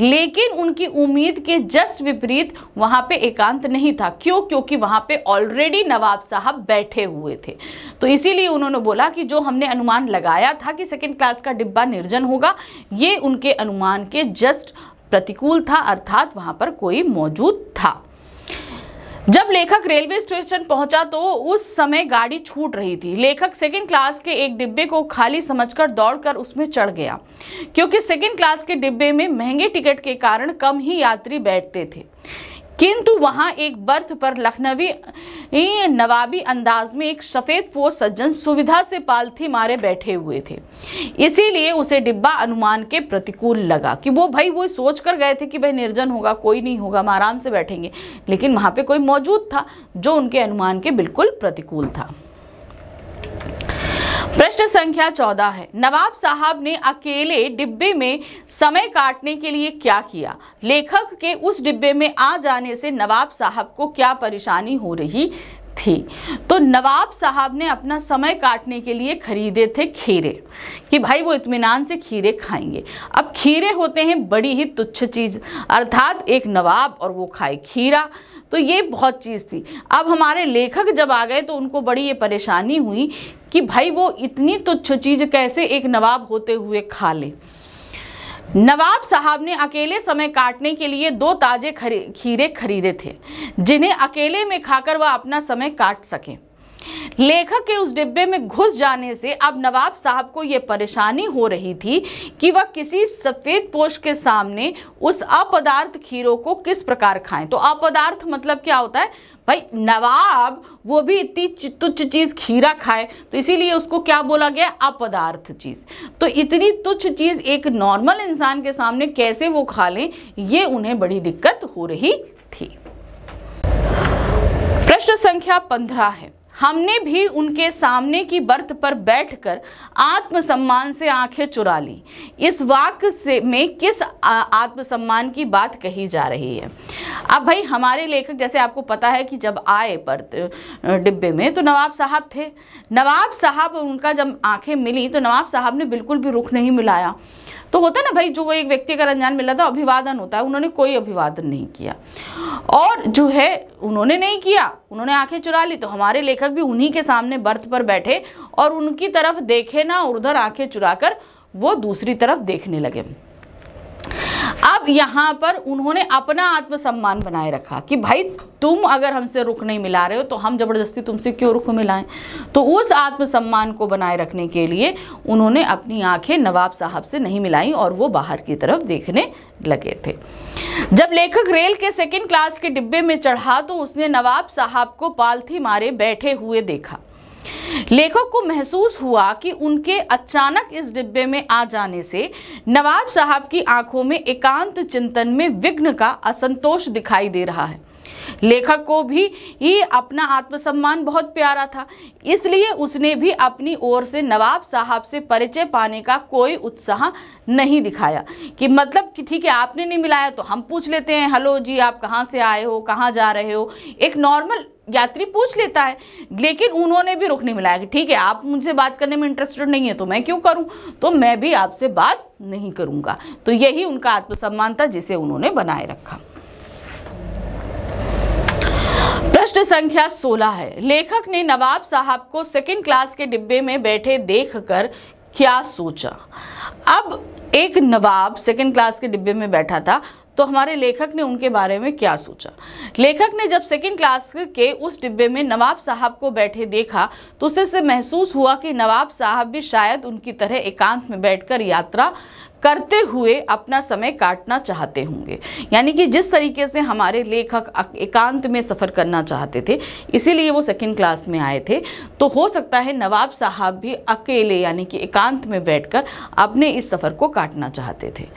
लेकिन उनकी उम्मीद के जस्ट विपरीत वहाँ पे एकांत नहीं था क्यों क्योंकि वहाँ पे ऑलरेडी नवाब साहब बैठे हुए थे तो इसीलिए उन्होंने बोला कि जो हमने अनुमान लगाया था कि सेकेंड क्लास का डिब्बा निर्जन होगा ये उनके अनुमान के जस्ट प्रतिकूल था अर्थात वहाँ पर कोई मौजूद था जब लेखक रेलवे स्टेशन पहुंचा तो उस समय गाड़ी छूट रही थी लेखक सेकंड क्लास के एक डिब्बे को खाली समझकर दौड़कर उसमें चढ़ गया क्योंकि सेकंड क्लास के डिब्बे में महंगे टिकट के कारण कम ही यात्री बैठते थे किंतु वहां एक बर्थ पर लखनवी नवाबी अंदाज में एक सफ़ेद फौज सज्जन सुविधा से पालथी मारे बैठे हुए थे इसीलिए उसे डिब्बा अनुमान के प्रतिकूल लगा कि वो भाई वो सोच कर गए थे कि भाई निर्जन होगा कोई नहीं होगा हम आराम से बैठेंगे लेकिन वहाँ पे कोई मौजूद था जो उनके अनुमान के बिल्कुल प्रतिकूल था प्रश्न संख्या चौदह है नवाब साहब ने अकेले डिब्बे में समय काटने के लिए क्या किया लेखक के उस डिब्बे में आ जाने से नवाब साहब को क्या परेशानी हो रही थी तो नवाब साहब ने अपना समय काटने के लिए खरीदे थे खीरे कि भाई वो इतमान से खीरे खाएंगे अब खीरे होते हैं बड़ी ही तुच्छ चीज़ अर्थात एक नवाब और वो खाए खीरा तो ये बहुत चीज़ थी अब हमारे लेखक जब आ गए तो उनको बड़ी ये परेशानी हुई कि भाई वो इतनी तुच्छ चीज़ कैसे एक नवाब होते हुए खा ले नवाब साहब ने अकेले समय काटने के लिए दो ताजे खरी, खीरे खरीदे थे जिन्हें अकेले में खाकर वह अपना समय काट सकें लेखक के उस डिब्बे में घुस जाने से अब नवाब साहब को यह परेशानी हो रही थी कि वह किसी सफ़ेद पोष के सामने उस अपदार्थ खीरों को किस प्रकार खाएं तो अपदार्थ मतलब क्या होता है भाई नवाब वो भी इतनी तुच्छ चीज़ खीरा खाए तो इसीलिए उसको क्या बोला गया अपदार्थ चीज़ तो इतनी तुच्छ चीज़ एक नॉर्मल इंसान के सामने कैसे वो खा लें ये उन्हें बड़ी दिक्कत हो रही थी प्रश्न संख्या पंद्रह है हमने भी उनके सामने की बर्थ पर बैठकर आत्मसम्मान से आंखें चुरा ली इस वाक्य से में किस आत्मसम्मान की बात कही जा रही है अब भाई हमारे लेखक जैसे आपको पता है कि जब आए पर डिब्बे में तो नवाब साहब थे नवाब साहब उनका जब आंखें मिली तो नवाब साहब ने बिल्कुल भी रुख नहीं मिलाया तो होता है ना भाई जो एक व्यक्ति अगर अनजान मिला था अभिवादन होता है उन्होंने कोई अभिवादन नहीं किया और जो है उन्होंने नहीं किया उन्होंने आंखें चुरा ली तो हमारे लेखक भी उन्हीं के सामने बर्थ पर बैठे और उनकी तरफ देखे ना उधर आंखें चुरा वो दूसरी तरफ देखने लगे अब यहाँ पर उन्होंने अपना आत्मसम्मान बनाए रखा कि भाई तुम अगर हमसे रुख नहीं मिला रहे हो तो हम ज़बरदस्ती तुमसे क्यों रुख मिलाएं तो उस आत्मसम्मान को बनाए रखने के लिए उन्होंने अपनी आंखें नवाब साहब से नहीं मिलाई और वो बाहर की तरफ देखने लगे थे जब लेखक रेल के सेकेंड क्लास के डिब्बे में चढ़ा तो उसने नवाब साहब को पालथी मारे बैठे हुए देखा लेखक को महसूस हुआ कि उनके अचानक इस डिब्बे में आ जाने से नवाब साहब की आंखों में एकांत चिंतन में विघ्न का असंतोष दिखाई दे रहा है लेखक को भी ही अपना आत्मसम्मान बहुत प्यारा था इसलिए उसने भी अपनी ओर से नवाब साहब से परिचय पाने का कोई उत्साह नहीं दिखाया कि मतलब कि ठीक है आपने नहीं मिलाया तो हम पूछ लेते हैं हेलो जी आप कहाँ से आए हो कहाँ जा रहे हो एक नॉर्मल यात्री पूछ लेता है लेकिन उन्होंने भी रुकने मिलाया कि ठीक है आप मुझसे बात करने में इंटरेस्टेड नहीं है तो मैं क्यों करूं तो मैं भी आपसे बात नहीं करूंगा तो यही उनका आत्मसम्मान था जिसे उन्होंने बनाए रखा प्रश्न संख्या 16 है लेखक ने नवाब साहब को सेकंड क्लास के डिब्बे में बैठे कर क्या सोचा अब एक नवाब सेकंड क्लास के डिब्बे में बैठा था तो हमारे लेखक ने उनके बारे में क्या सोचा लेखक ने जब सेकंड क्लास के उस डिब्बे में नवाब साहब को बैठे देखा तो उसे से महसूस हुआ कि नवाब साहब भी शायद उनकी तरह एकांत में बैठकर यात्रा करते हुए अपना समय काटना चाहते होंगे यानी कि जिस तरीके से हमारे लेखक एकांत में सफ़र करना चाहते थे इसीलिए वो सेकंड क्लास में आए थे तो हो सकता है नवाब साहब भी अकेले यानी कि एकांत में बैठकर अपने इस सफ़र को काटना चाहते थे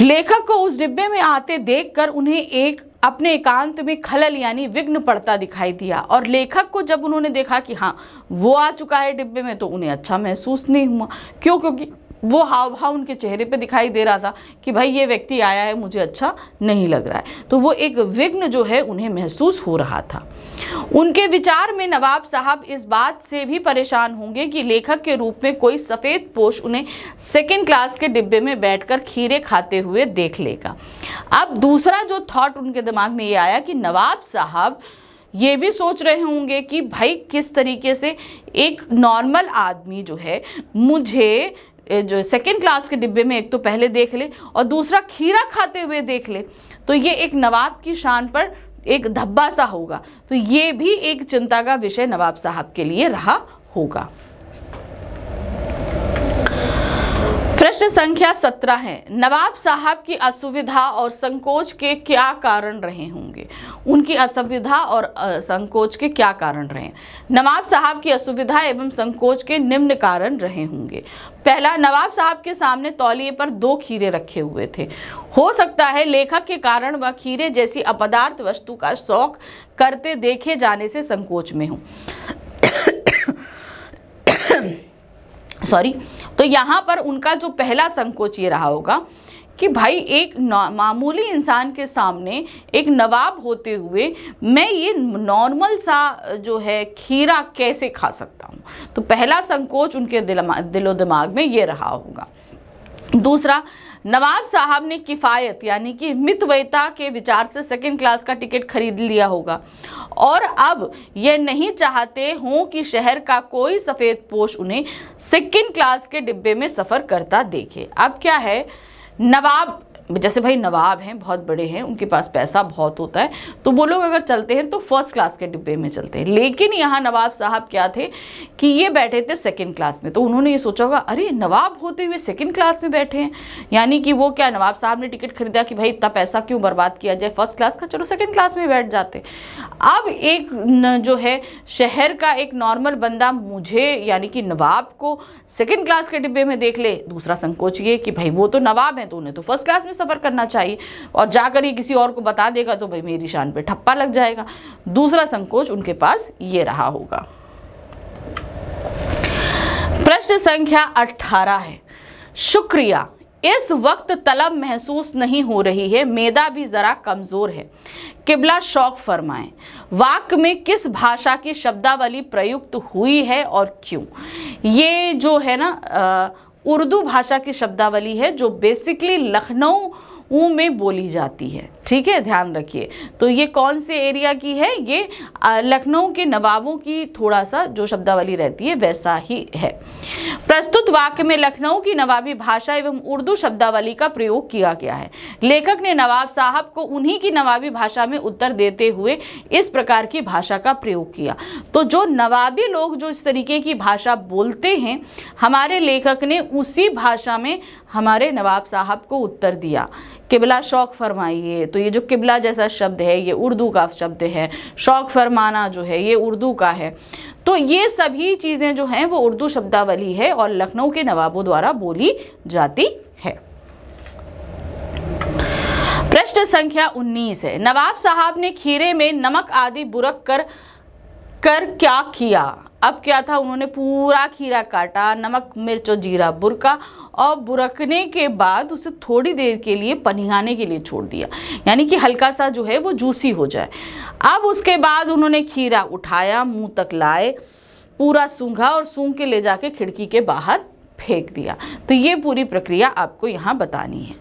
लेखक को उस डिब्बे में आते देखकर उन्हें एक अपने एकांत में खलल यानी विघ्न पड़ता दिखाई दिया और लेखक को जब उन्होंने देखा कि हाँ वो आ चुका है डिब्बे में तो उन्हें अच्छा महसूस नहीं हुआ क्यों क्योंकि वो हाव भाव उनके चेहरे पे दिखाई दे रहा था कि भाई ये व्यक्ति आया है मुझे अच्छा नहीं लग रहा है तो वो एक विघ्न जो है उन्हें महसूस हो रहा था उनके विचार में नवाब साहब इस बात से भी परेशान होंगे कि लेखक के रूप में कोई सफ़ेद पोष उन्हें सेकेंड क्लास के डिब्बे में बैठकर खीरे खाते हुए देख लेगा अब दूसरा जो थॉट उनके दिमाग में ये आया कि नवाब साहब ये भी सोच रहे होंगे कि भाई किस तरीके से एक नॉर्मल आदमी जो है मुझे जो सेकेंड क्लास के डिब्बे में एक तो पहले देख ले और दूसरा खीरा खाते हुए देख ले तो ये एक नवाब की शान पर एक धब्बा सा होगा तो ये भी एक चिंता का विषय नवाब साहब के लिए रहा होगा प्रश्न संख्या सत्रह है नवाब साहब की असुविधा और संकोच के क्या कारण रहे होंगे उनकी असुविधा और संकोच के क्या कारण रहे नवाब साहब की असुविधा एवं संकोच के निम्न कारण रहे होंगे पहला नवाब साहब के सामने तौलिए पर दो खीरे रखे हुए थे हो सकता है लेखक के कारण वह खीरे जैसी अपदार्थ वस्तु का शौक करते देखे जाने से संकोच में हूँ सॉरी तो यहाँ पर उनका जो पहला संकोच ये रहा होगा कि भाई एक मामूली इंसान के सामने एक नवाब होते हुए मैं ये नॉर्मल सा जो है खीरा कैसे खा सकता हूँ तो पहला संकोच उनके दिलो दिमाग में ये रहा होगा दूसरा नवाब साहब ने किफ़ायत यानी कि मितवयता के विचार से सेकेंड क्लास का टिकट खरीद लिया होगा और अब यह नहीं चाहते हों कि शहर का कोई सफ़ेद पोश उन्हें सेकेंड क्लास के डिब्बे में सफ़र करता देखे अब क्या है नवाब जैसे भाई नवाब हैं बहुत बड़े हैं उनके पास पैसा बहुत होता है तो वो लोग अगर चलते हैं तो फर्स्ट क्लास के डिब्बे में चलते हैं लेकिन यहाँ नवाब साहब क्या थे कि ये बैठे थे सेकेंड क्लास में तो उन्होंने ये सोचा होगा अरे नवाब होते हुए सेकेंड क्लास में बैठे हैं यानी कि वो क्या नवाब साहब ने टिकट खरीदा कि भाई इतना पैसा क्यों बर्बाद किया जाए फर्स्ट क्लास का चलो सेकेंड क्लास में बैठ जाते अब एक जो है शहर का एक नॉर्मल बंदा मुझे यानी कि नवाब को सेकेंड क्लास के डिब्बे में देख ले दूसरा संकोच ये कि भाई वो तो नवाब हैं तो उन्हें तो फर्स्ट क्लास में सफ़र करना चाहिए और जाकर ये किसी और को बता देगा तो भाई मेरी शान पे ठप्पा लग जाएगा दूसरा संकोच उनके पास ये रहा होगा प्रश्न संख्या 18 है शुक्रिया इस वक्त तलब महसूस नहीं हो रही है मेदा भी ज़रा कमज़ोर है किबला शौक फरमाएं वाक में किस भाषा की शब्दावली प्रयुक्त हुई है और क्यों ये जो है ना आ, उर्दू भाषा की शब्दावली है जो बेसिकली लखनऊ में बोली जाती है ठीक है ध्यान रखिए तो ये कौन से एरिया की है ये लखनऊ के नवाबों की थोड़ा सा जो शब्दावली रहती है वैसा ही है प्रस्तुत वाक्य में लखनऊ की नवाबी भाषा एवं उर्दू शब्दावली का प्रयोग किया गया है लेखक ने नवाब साहब को उन्हीं की नवाबी भाषा में उत्तर देते हुए इस प्रकार की भाषा का प्रयोग किया तो जो नवाबी लोग जो इस तरीके की भाषा बोलते हैं हमारे लेखक ने उसी भाषा में हमारे नवाब साहब को उत्तर दिया किबला शौक फरमाइए तो ये जो किबला जैसा शब्द है ये उर्दू का शब्द है शौक फरमाना जो है ये उर्दू का है तो ये सभी चीज़ें जो हैं वो उर्दू शब्दावली है और लखनऊ के नवाबों द्वारा बोली जाती है प्रश्न संख्या 19 है नवाब साहब ने खीरे में नमक आदि बुरक कर कर क्या किया अब क्या था उन्होंने पूरा खीरा काटा नमक मिर्च और जीरा बुरका और बुरकने के बाद उसे थोड़ी देर के लिए पनिहाने के लिए छोड़ दिया यानी कि हल्का सा जो है वो जूसी हो जाए अब उसके बाद उन्होंने खीरा उठाया मुंह तक लाए पूरा सूंघा और सूंघ के ले जाके खिड़की के बाहर फेंक दिया तो ये पूरी प्रक्रिया आपको यहाँ बतानी है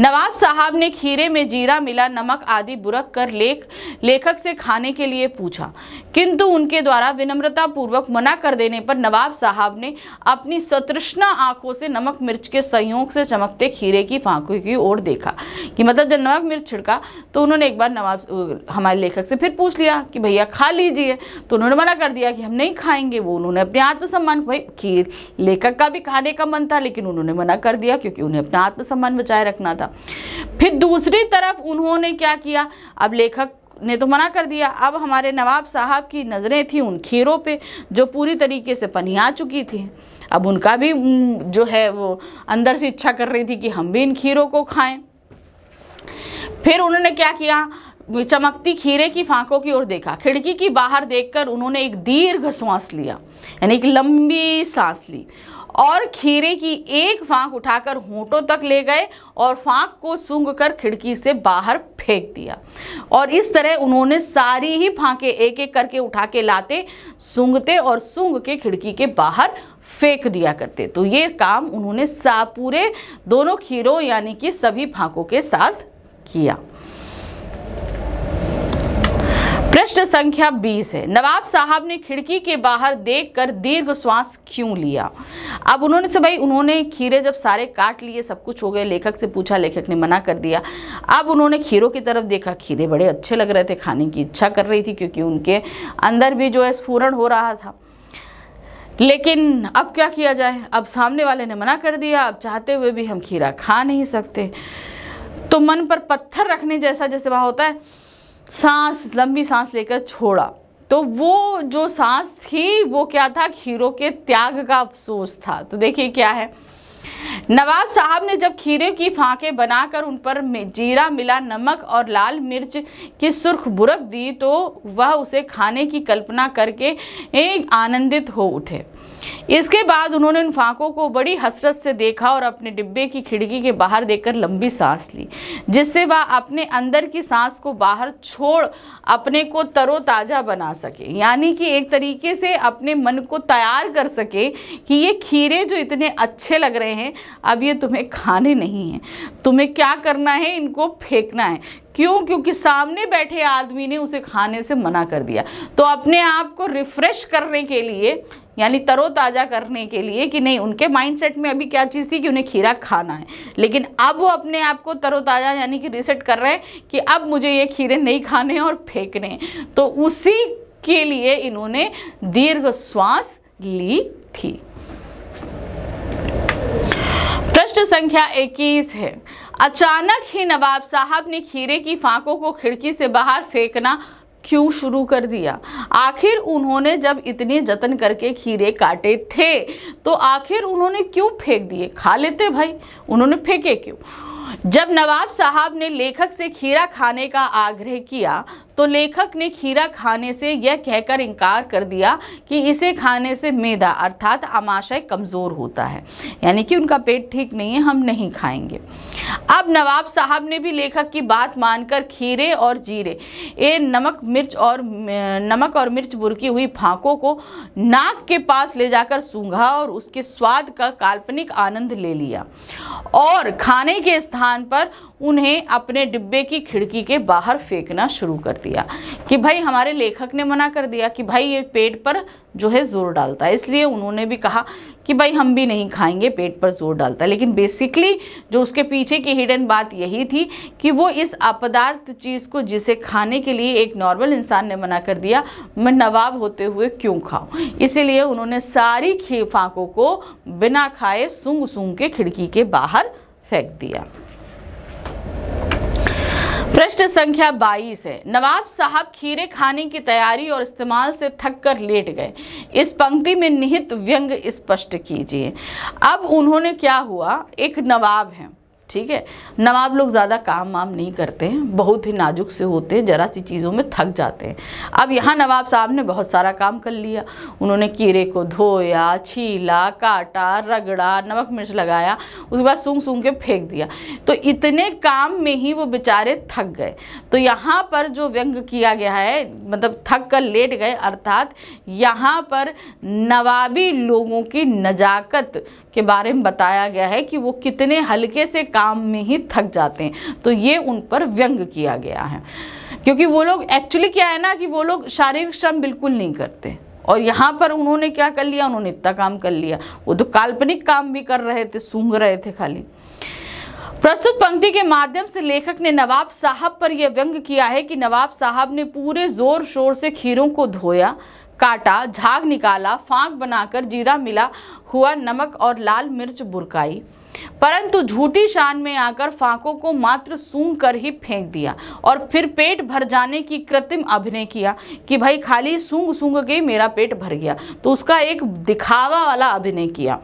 नवाब साहब ने खीरे में जीरा मिला नमक आदि बुरक कर लेख लेखक से खाने के लिए पूछा किंतु उनके द्वारा विनम्रता पूर्वक मना कर देने पर नवाब साहब ने अपनी सतृष्णा आंखों से नमक मिर्च के संयोग से चमकते खीरे की फांकों की ओर देखा कि मतलब जब नमक मिर्च छिड़का तो उन्होंने एक बार नवाब हमारे लेखक से फिर पूछ लिया कि भैया खा लीजिए तो उन्होंने मना कर दिया कि हम नहीं खाएंगे वो उन्होंने अपने आत्मसम्मान भाई खीर लेखक का भी खाना जाने का मन था लेकिन उन्होंने मना कर दिया क्योंकि उन्हें अपना आत्मसम्मान बचाए रखना था फिर दूसरी तरफ उन्होंने क्या किया अब लेखक ने तो मना कर दिया अब हमारे नवाब साहब की नज़रें थी उन खीरों पे जो पूरी तरीके से पनी आ चुकी थी अब उनका भी जो है वो अंदर से इच्छा कर रही थी कि हम भी इन खीरों को खाएं फिर उन्होंने क्या किया चमकती खीरे की फांकों की ओर देखा खिड़की की बाहर देखकर उन्होंने एक दीर्घ सांस लिया यानी एक लंबी सांस ली और खीरे की एक फांक उठाकर होंठों तक ले गए और फांक को सूंघ कर खिड़की से बाहर फेंक दिया और इस तरह उन्होंने सारी ही फांके एक एक करके उठा के लाते सूंघते और सूंघ के खिड़की के बाहर फेंक दिया करते तो ये काम उन्होंने सा पूरे दोनों खीरों यानी कि सभी फांकों के साथ किया प्रश्न संख्या 20 है नवाब साहब ने खिड़की के बाहर देखकर दीर्घ श्वास क्यों लिया अब उन्होंने से भाई उन्होंने खीरे जब सारे काट लिए सब कुछ हो गए लेखक से पूछा लेखक ने मना कर दिया अब उन्होंने खीरों की तरफ देखा खीरे बड़े अच्छे लग रहे थे खाने की इच्छा कर रही थी क्योंकि उनके अंदर भी जो है स्फूरण हो रहा था लेकिन अब क्या किया जाए अब सामने वाले ने मना कर दिया अब चाहते हुए भी हम खीरा खा नहीं सकते तो मन पर पत्थर रखने जैसा जैसे वह होता है सांस लंबी सांस लेकर छोड़ा तो वो जो सांस थी वो क्या था खीरों के त्याग का अफसोस था तो देखिए क्या है नवाब साहब ने जब खीरे की फांके बनाकर उन पर जीरा मिला नमक और लाल मिर्च की सुर्ख बुरक दी तो वह उसे खाने की कल्पना करके एक आनंदित हो उठे इसके बाद उन्होंने उन फांकों को बड़ी हसरत से देखा और अपने डिब्बे की खिड़की के बाहर देखकर लंबी सांस ली जिससे वह अपने अंदर की सांस को बाहर छोड़ अपने को तरोताज़ा बना सके यानी कि एक तरीके से अपने मन को तैयार कर सके कि ये खीरे जो इतने अच्छे लग रहे हैं अब ये तुम्हें खाने नहीं हैं तुम्हें क्या करना है इनको फेंकना है क्यों क्योंकि सामने बैठे आदमी ने उसे खाने से मना कर दिया तो अपने आप को रिफ़्रेश करने के लिए यानी तरोताज़ा करने के लिए कि नहीं उनके माइंडसेट में अभी क्या चीज़ थी कि उन्हें खीरा खाना है लेकिन अब वो अपने आप को तरोताज़ा यानी कि रिसेट कर रहे हैं कि अब मुझे ये खीरे नहीं खाने और फेंकने तो उसी के लिए इन्होंने दीर्घ श्वास ली थी प्रश्न संख्या 21 है अचानक ही नवाब साहब ने खीरे की फांकों को खिड़की से बाहर फेंकना क्यों शुरू कर दिया आखिर उन्होंने जब इतने जतन करके खीरे काटे थे तो आखिर उन्होंने क्यों फेंक दिए खा लेते भाई उन्होंने फेंके क्यों जब नवाब साहब ने लेखक से खीरा खाने का आग्रह किया तो लेखक ने खीरा खाने से यह कहकर इनकार कर दिया कि इसे खाने से मेदा अर्थात आमाशय कमज़ोर होता है यानी कि उनका पेट ठीक नहीं है हम नहीं खाएंगे अब नवाब साहब ने भी लेखक की बात मानकर खीरे और जीरे ये नमक मिर्च और नमक और मिर्च बुरकी हुई फांकों को नाक के पास ले जाकर सूंघा और उसके स्वाद का काल्पनिक आनंद ले लिया और खाने के स्थान पर उन्हें अपने डिब्बे की खिड़की के बाहर फेंकना शुरू कर दिया कि भाई हमारे लेखक ने मना कर दिया कि भाई ये पेट पर जो है जोर डालता है इसलिए उन्होंने भी कहा कि भाई हम भी नहीं खाएंगे पेट पर जोर डालता है लेकिन बेसिकली जो उसके पीछे की हिडन बात यही थी कि वो इस अपदार्थ चीज़ को जिसे खाने के लिए एक नॉर्मल इंसान ने मना कर दिया मैं नवाब होते हुए क्यों खाऊं इसीलिए उन्होंने सारी खेफाकों को बिना खाए सूंग सूंग के खिड़की के बाहर फेंक दिया प्रश्न संख्या 22 है नवाब साहब खीरे खाने की तैयारी और इस्तेमाल से थक कर लेट गए इस पंक्ति में निहित व्यंग स्पष्ट कीजिए अब उन्होंने क्या हुआ एक नवाब हैं ठीक है नवाब लोग ज़्यादा काम वाम नहीं करते हैं बहुत ही नाजुक से होते हैं ज़रा सी चीज़ों में थक जाते हैं अब यहाँ नवाब साहब ने बहुत सारा काम कर लिया उन्होंने कीड़े को धोया छीला काटा रगड़ा नमक मिर्च लगाया उसके बाद सूंघ सूंघ के फेंक दिया तो इतने काम में ही वो बेचारे थक गए तो यहाँ पर जो व्यंग किया गया है मतलब थक कर लेट गए अर्थात यहाँ पर नवाबी लोगों की नज़ाकत के बारे में बताया गया है कि वो कितने हल्के से काम में ही थक जाते हैं तो ये उन पर व्यंग किया गया है क्योंकि वो लोग एक्चुअली क्या है ना कि वो लोग शारीरिक श्रम बिल्कुल नहीं करते और यहाँ पर उन्होंने क्या कर लिया उन्होंने इतना काम कर लिया वो तो काल्पनिक काम भी कर रहे थे सूंघ रहे थे खाली प्रस्तुत पंक्ति के माध्यम से लेखक ने नवाब साहब पर यह व्यंग किया है कि नवाब साहब ने पूरे जोर शोर से खीरों को धोया काटा झाग निकाला फांक बनाकर जीरा मिला हुआ नमक और लाल मिर्च बुरकाई परंतु झूठी शान में आकर फांकों को मात्र सूंघ कर ही फेंक दिया और फिर पेट भर जाने की कृत्रिम अभिनय किया कि भाई खाली सूंघ सूंघ के मेरा पेट भर गया तो उसका एक दिखावा वाला अभिनय किया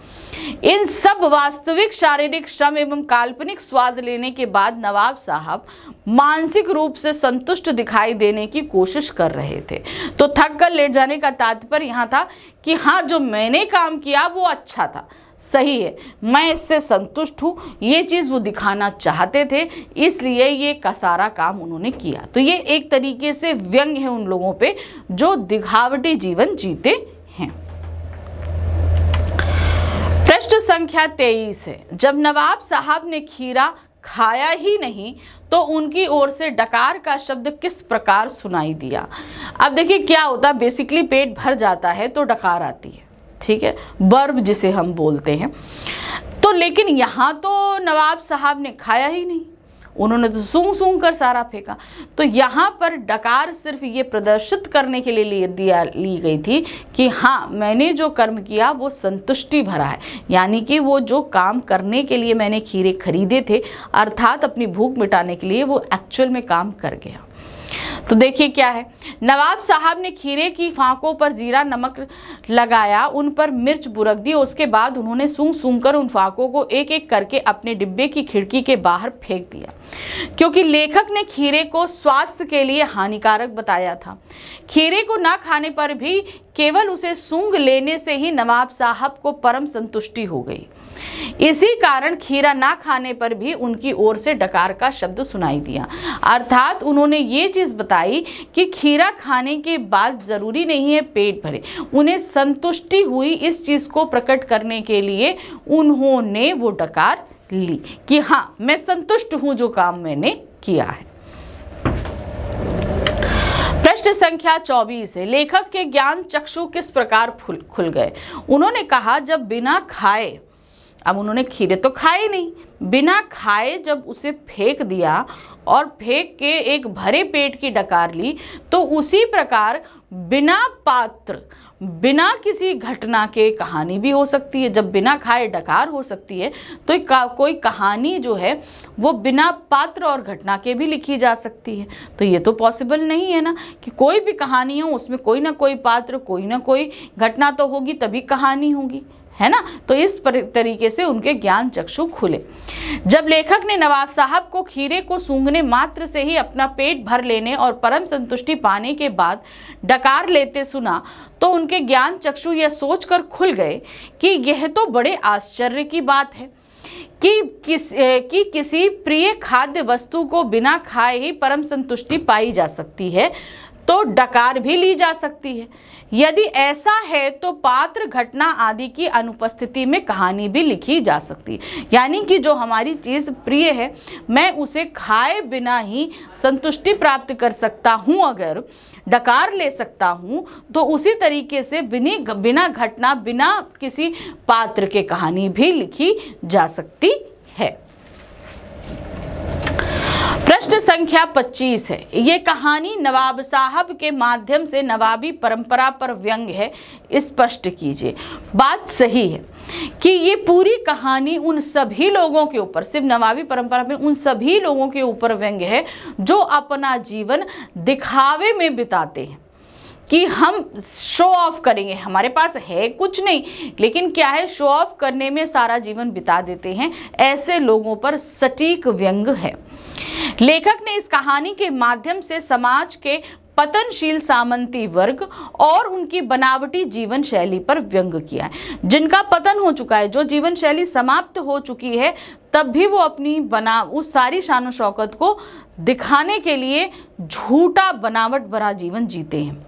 इन सब वास्तविक शारीरिक श्रम एवं काल्पनिक स्वाद लेने के बाद नवाब साहब मानसिक रूप से संतुष्ट दिखाई देने की कोशिश कर रहे थे तो थक कर लेट जाने का तात्पर्य यहाँ था कि हाँ जो मैंने काम किया वो अच्छा था सही है मैं इससे संतुष्ट हूँ ये चीज़ वो दिखाना चाहते थे इसलिए ये का सारा काम उन्होंने किया तो ये एक तरीके से व्यंग है उन लोगों पे जो दिखावटी जीवन जीते हैं प्रश्न संख्या तेईस है जब नवाब साहब ने खीरा खाया ही नहीं तो उनकी ओर से डकार का शब्द किस प्रकार सुनाई दिया अब देखिए क्या होता बेसिकली पेट भर जाता है तो डकार आती है ठीक है बर्ब जिसे हम बोलते हैं तो लेकिन यहाँ तो नवाब साहब ने खाया ही नहीं उन्होंने तो सूंघ सूंघ कर सारा फेंका तो यहाँ पर डकार सिर्फ ये प्रदर्शित करने के लिए दिया ली गई थी कि हाँ मैंने जो कर्म किया वो संतुष्टि भरा है यानी कि वो जो काम करने के लिए मैंने खीरे खरीदे थे अर्थात अपनी भूख मिटाने के लिए वो एक्चुअल में काम कर गया तो देखिए क्या है नवाब साहब ने खीरे की फांकों पर जीरा नमक लगाया उन पर मिर्च बुरक दी उसके बाद उन्होंने सूंघ सूंघ कर उन फांकों को एक एक करके अपने डिब्बे की खिड़की के बाहर फेंक दिया क्योंकि लेखक ने खीरे को स्वास्थ्य के लिए हानिकारक बताया था खीरे को ना खाने पर भी केवल उसे सूंघ लेने से ही नवाब साहब को परम संतुष्टि हो गई इसी कारण खीरा ना खाने पर भी उनकी ओर से डकार का शब्द सुनाई दिया अर्थात उन्होंने ये चीज़ बताई कि खीरा खाने के बाद ज़रूरी नहीं है पेट भरे उन्हें संतुष्टि हुई इस चीज़ को प्रकट करने के लिए उन्होंने वो डकार ली कि हाँ मैं संतुष्ट हूँ जो काम मैंने किया है प्रश्न संख्या 24 है लेखक के ज्ञान चक्षु किस प्रकार खुल गए उन्होंने कहा जब बिना खाए अब उन्होंने खीरे तो खाए नहीं बिना खाए जब उसे फेंक दिया और फेंक के एक भरे पेट की डकार ली तो उसी प्रकार बिना पात्र बिना किसी घटना के कहानी भी हो सकती है जब बिना खाए डकार हो सकती है तो कोई कहानी जो है वो बिना पात्र और घटना के भी लिखी जा सकती है तो ये तो पॉसिबल नहीं है ना कि कोई भी कहानी हो उसमें कोई ना कोई पात्र कोई ना कोई घटना तो होगी तभी कहानी होगी है ना तो इस तरीके से उनके ज्ञान चक्षु खुले जब लेखक ने नवाब साहब को खीरे को सूंघने मात्र से ही अपना पेट भर लेने और परम संतुष्टि पाने के बाद डकार लेते सुना तो उनके ज्ञान चक्षु यह सोचकर खुल गए कि यह तो बड़े आश्चर्य की बात है कि किस कि किसी प्रिय खाद्य वस्तु को बिना खाए ही परम संतुष्टि पाई जा सकती है तो डकार भी ली जा सकती है यदि ऐसा है तो पात्र घटना आदि की अनुपस्थिति में कहानी भी लिखी जा सकती है यानी कि जो हमारी चीज़ प्रिय है मैं उसे खाए बिना ही संतुष्टि प्राप्त कर सकता हूँ अगर डकार ले सकता हूँ तो उसी तरीके से बिनी बिना घटना बिना किसी पात्र के कहानी भी लिखी जा सकती है प्रश्न संख्या 25 है ये कहानी नवाब साहब के माध्यम से नवाबी परंपरा पर व्यंग है स्पष्ट कीजिए बात सही है कि ये पूरी कहानी उन सभी लोगों के ऊपर सिर्फ नवाबी परंपरा में उन सभी लोगों के ऊपर व्यंग है जो अपना जीवन दिखावे में बिताते हैं कि हम शो ऑफ करेंगे हमारे पास है कुछ नहीं लेकिन क्या है शो ऑफ करने में सारा जीवन बिता देते हैं ऐसे लोगों पर सटीक व्यंग है लेखक ने इस कहानी के माध्यम से समाज के पतनशील सामंती वर्ग और उनकी बनावटी जीवन शैली पर व्यंग किया है जिनका पतन हो चुका है जो जीवन शैली समाप्त हो चुकी है तब भी वो अपनी बना उस सारी शान शौकत को दिखाने के लिए झूठा बनावट भरा जीवन जीते हैं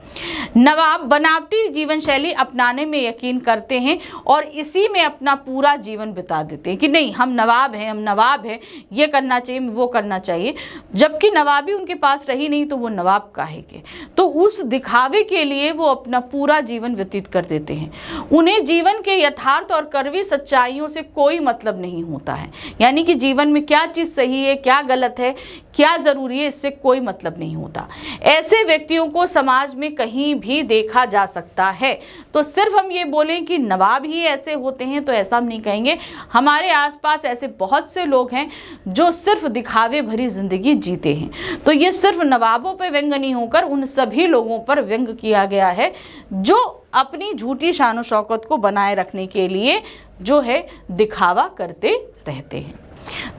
नवाब बनावटी जीवन शैली अपनाने में यकीन करते हैं और इसी में अपना पूरा जीवन बिता देते हैं कि नहीं हम नवाब हैं हम नवाब हैं ये करना चाहिए वो करना चाहिए जबकि नवाबी उनके पास रही नहीं तो वो नवाब काहे के तो उस दिखावे के लिए वो अपना पूरा जीवन व्यतीत कर देते हैं उन्हें जीवन के यथार्थ और करवी सच्चाइयों से कोई मतलब नहीं होता है यानी कि जीवन में क्या चीज़ सही है क्या गलत है क्या ज़रूरी है इससे कोई मतलब नहीं होता ऐसे व्यक्तियों को समाज में कहीं भी देखा जा सकता है तो सिर्फ हम ये बोलें कि नवाब ही ऐसे होते हैं तो ऐसा हम नहीं कहेंगे हमारे आसपास ऐसे बहुत से लोग हैं जो सिर्फ दिखावे भरी ज़िंदगी जीते हैं तो ये सिर्फ नवाबों पर व्यंग नहीं होकर उन सभी लोगों पर व्यंग किया गया है जो अपनी झूठी शान शौकत को बनाए रखने के लिए जो है दिखावा करते रहते हैं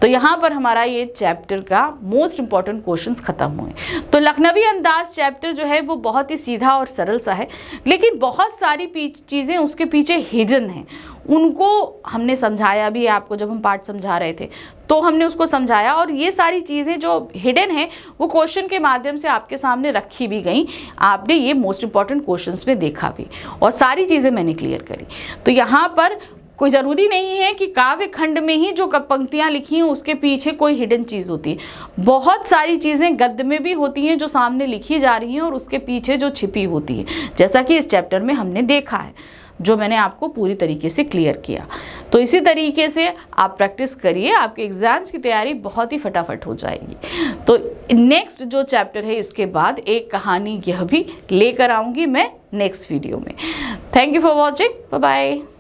तो यहाँ पर हमारा ये चैप्टर का मोस्ट इंपॉर्टेंट क्वेश्चंस खत्म हुए तो लखनवी अंदाज चैप्टर जो है वो बहुत ही सीधा और सरल सा है लेकिन बहुत सारी चीज़ें उसके पीछे हिडन हैं उनको हमने समझाया भी आपको जब हम पार्ट समझा रहे थे तो हमने उसको समझाया और ये सारी चीज़ें जो हिडन हैं वो क्वेश्चन के माध्यम से आपके सामने रखी भी गई आपने ये मोस्ट इम्पॉर्टेंट क्वेश्चंस में देखा भी और सारी चीज़ें मैंने क्लियर करी तो यहाँ पर कोई ज़रूरी नहीं है कि काव्य खंड में ही जो पंक्तियाँ लिखी हैं उसके पीछे कोई हिडन चीज़ होती है बहुत सारी चीज़ें गद्य में भी होती हैं जो सामने लिखी जा रही हैं और उसके पीछे जो छिपी होती है जैसा कि इस चैप्टर में हमने देखा है जो मैंने आपको पूरी तरीके से क्लियर किया तो इसी तरीके से आप प्रैक्टिस करिए आपके एग्ज़ाम्स की तैयारी बहुत ही फटाफट हो जाएगी तो नेक्स्ट जो चैप्टर है इसके बाद एक कहानी यह भी लेकर आऊँगी मैं नेक्स्ट वीडियो में thank you for watching bye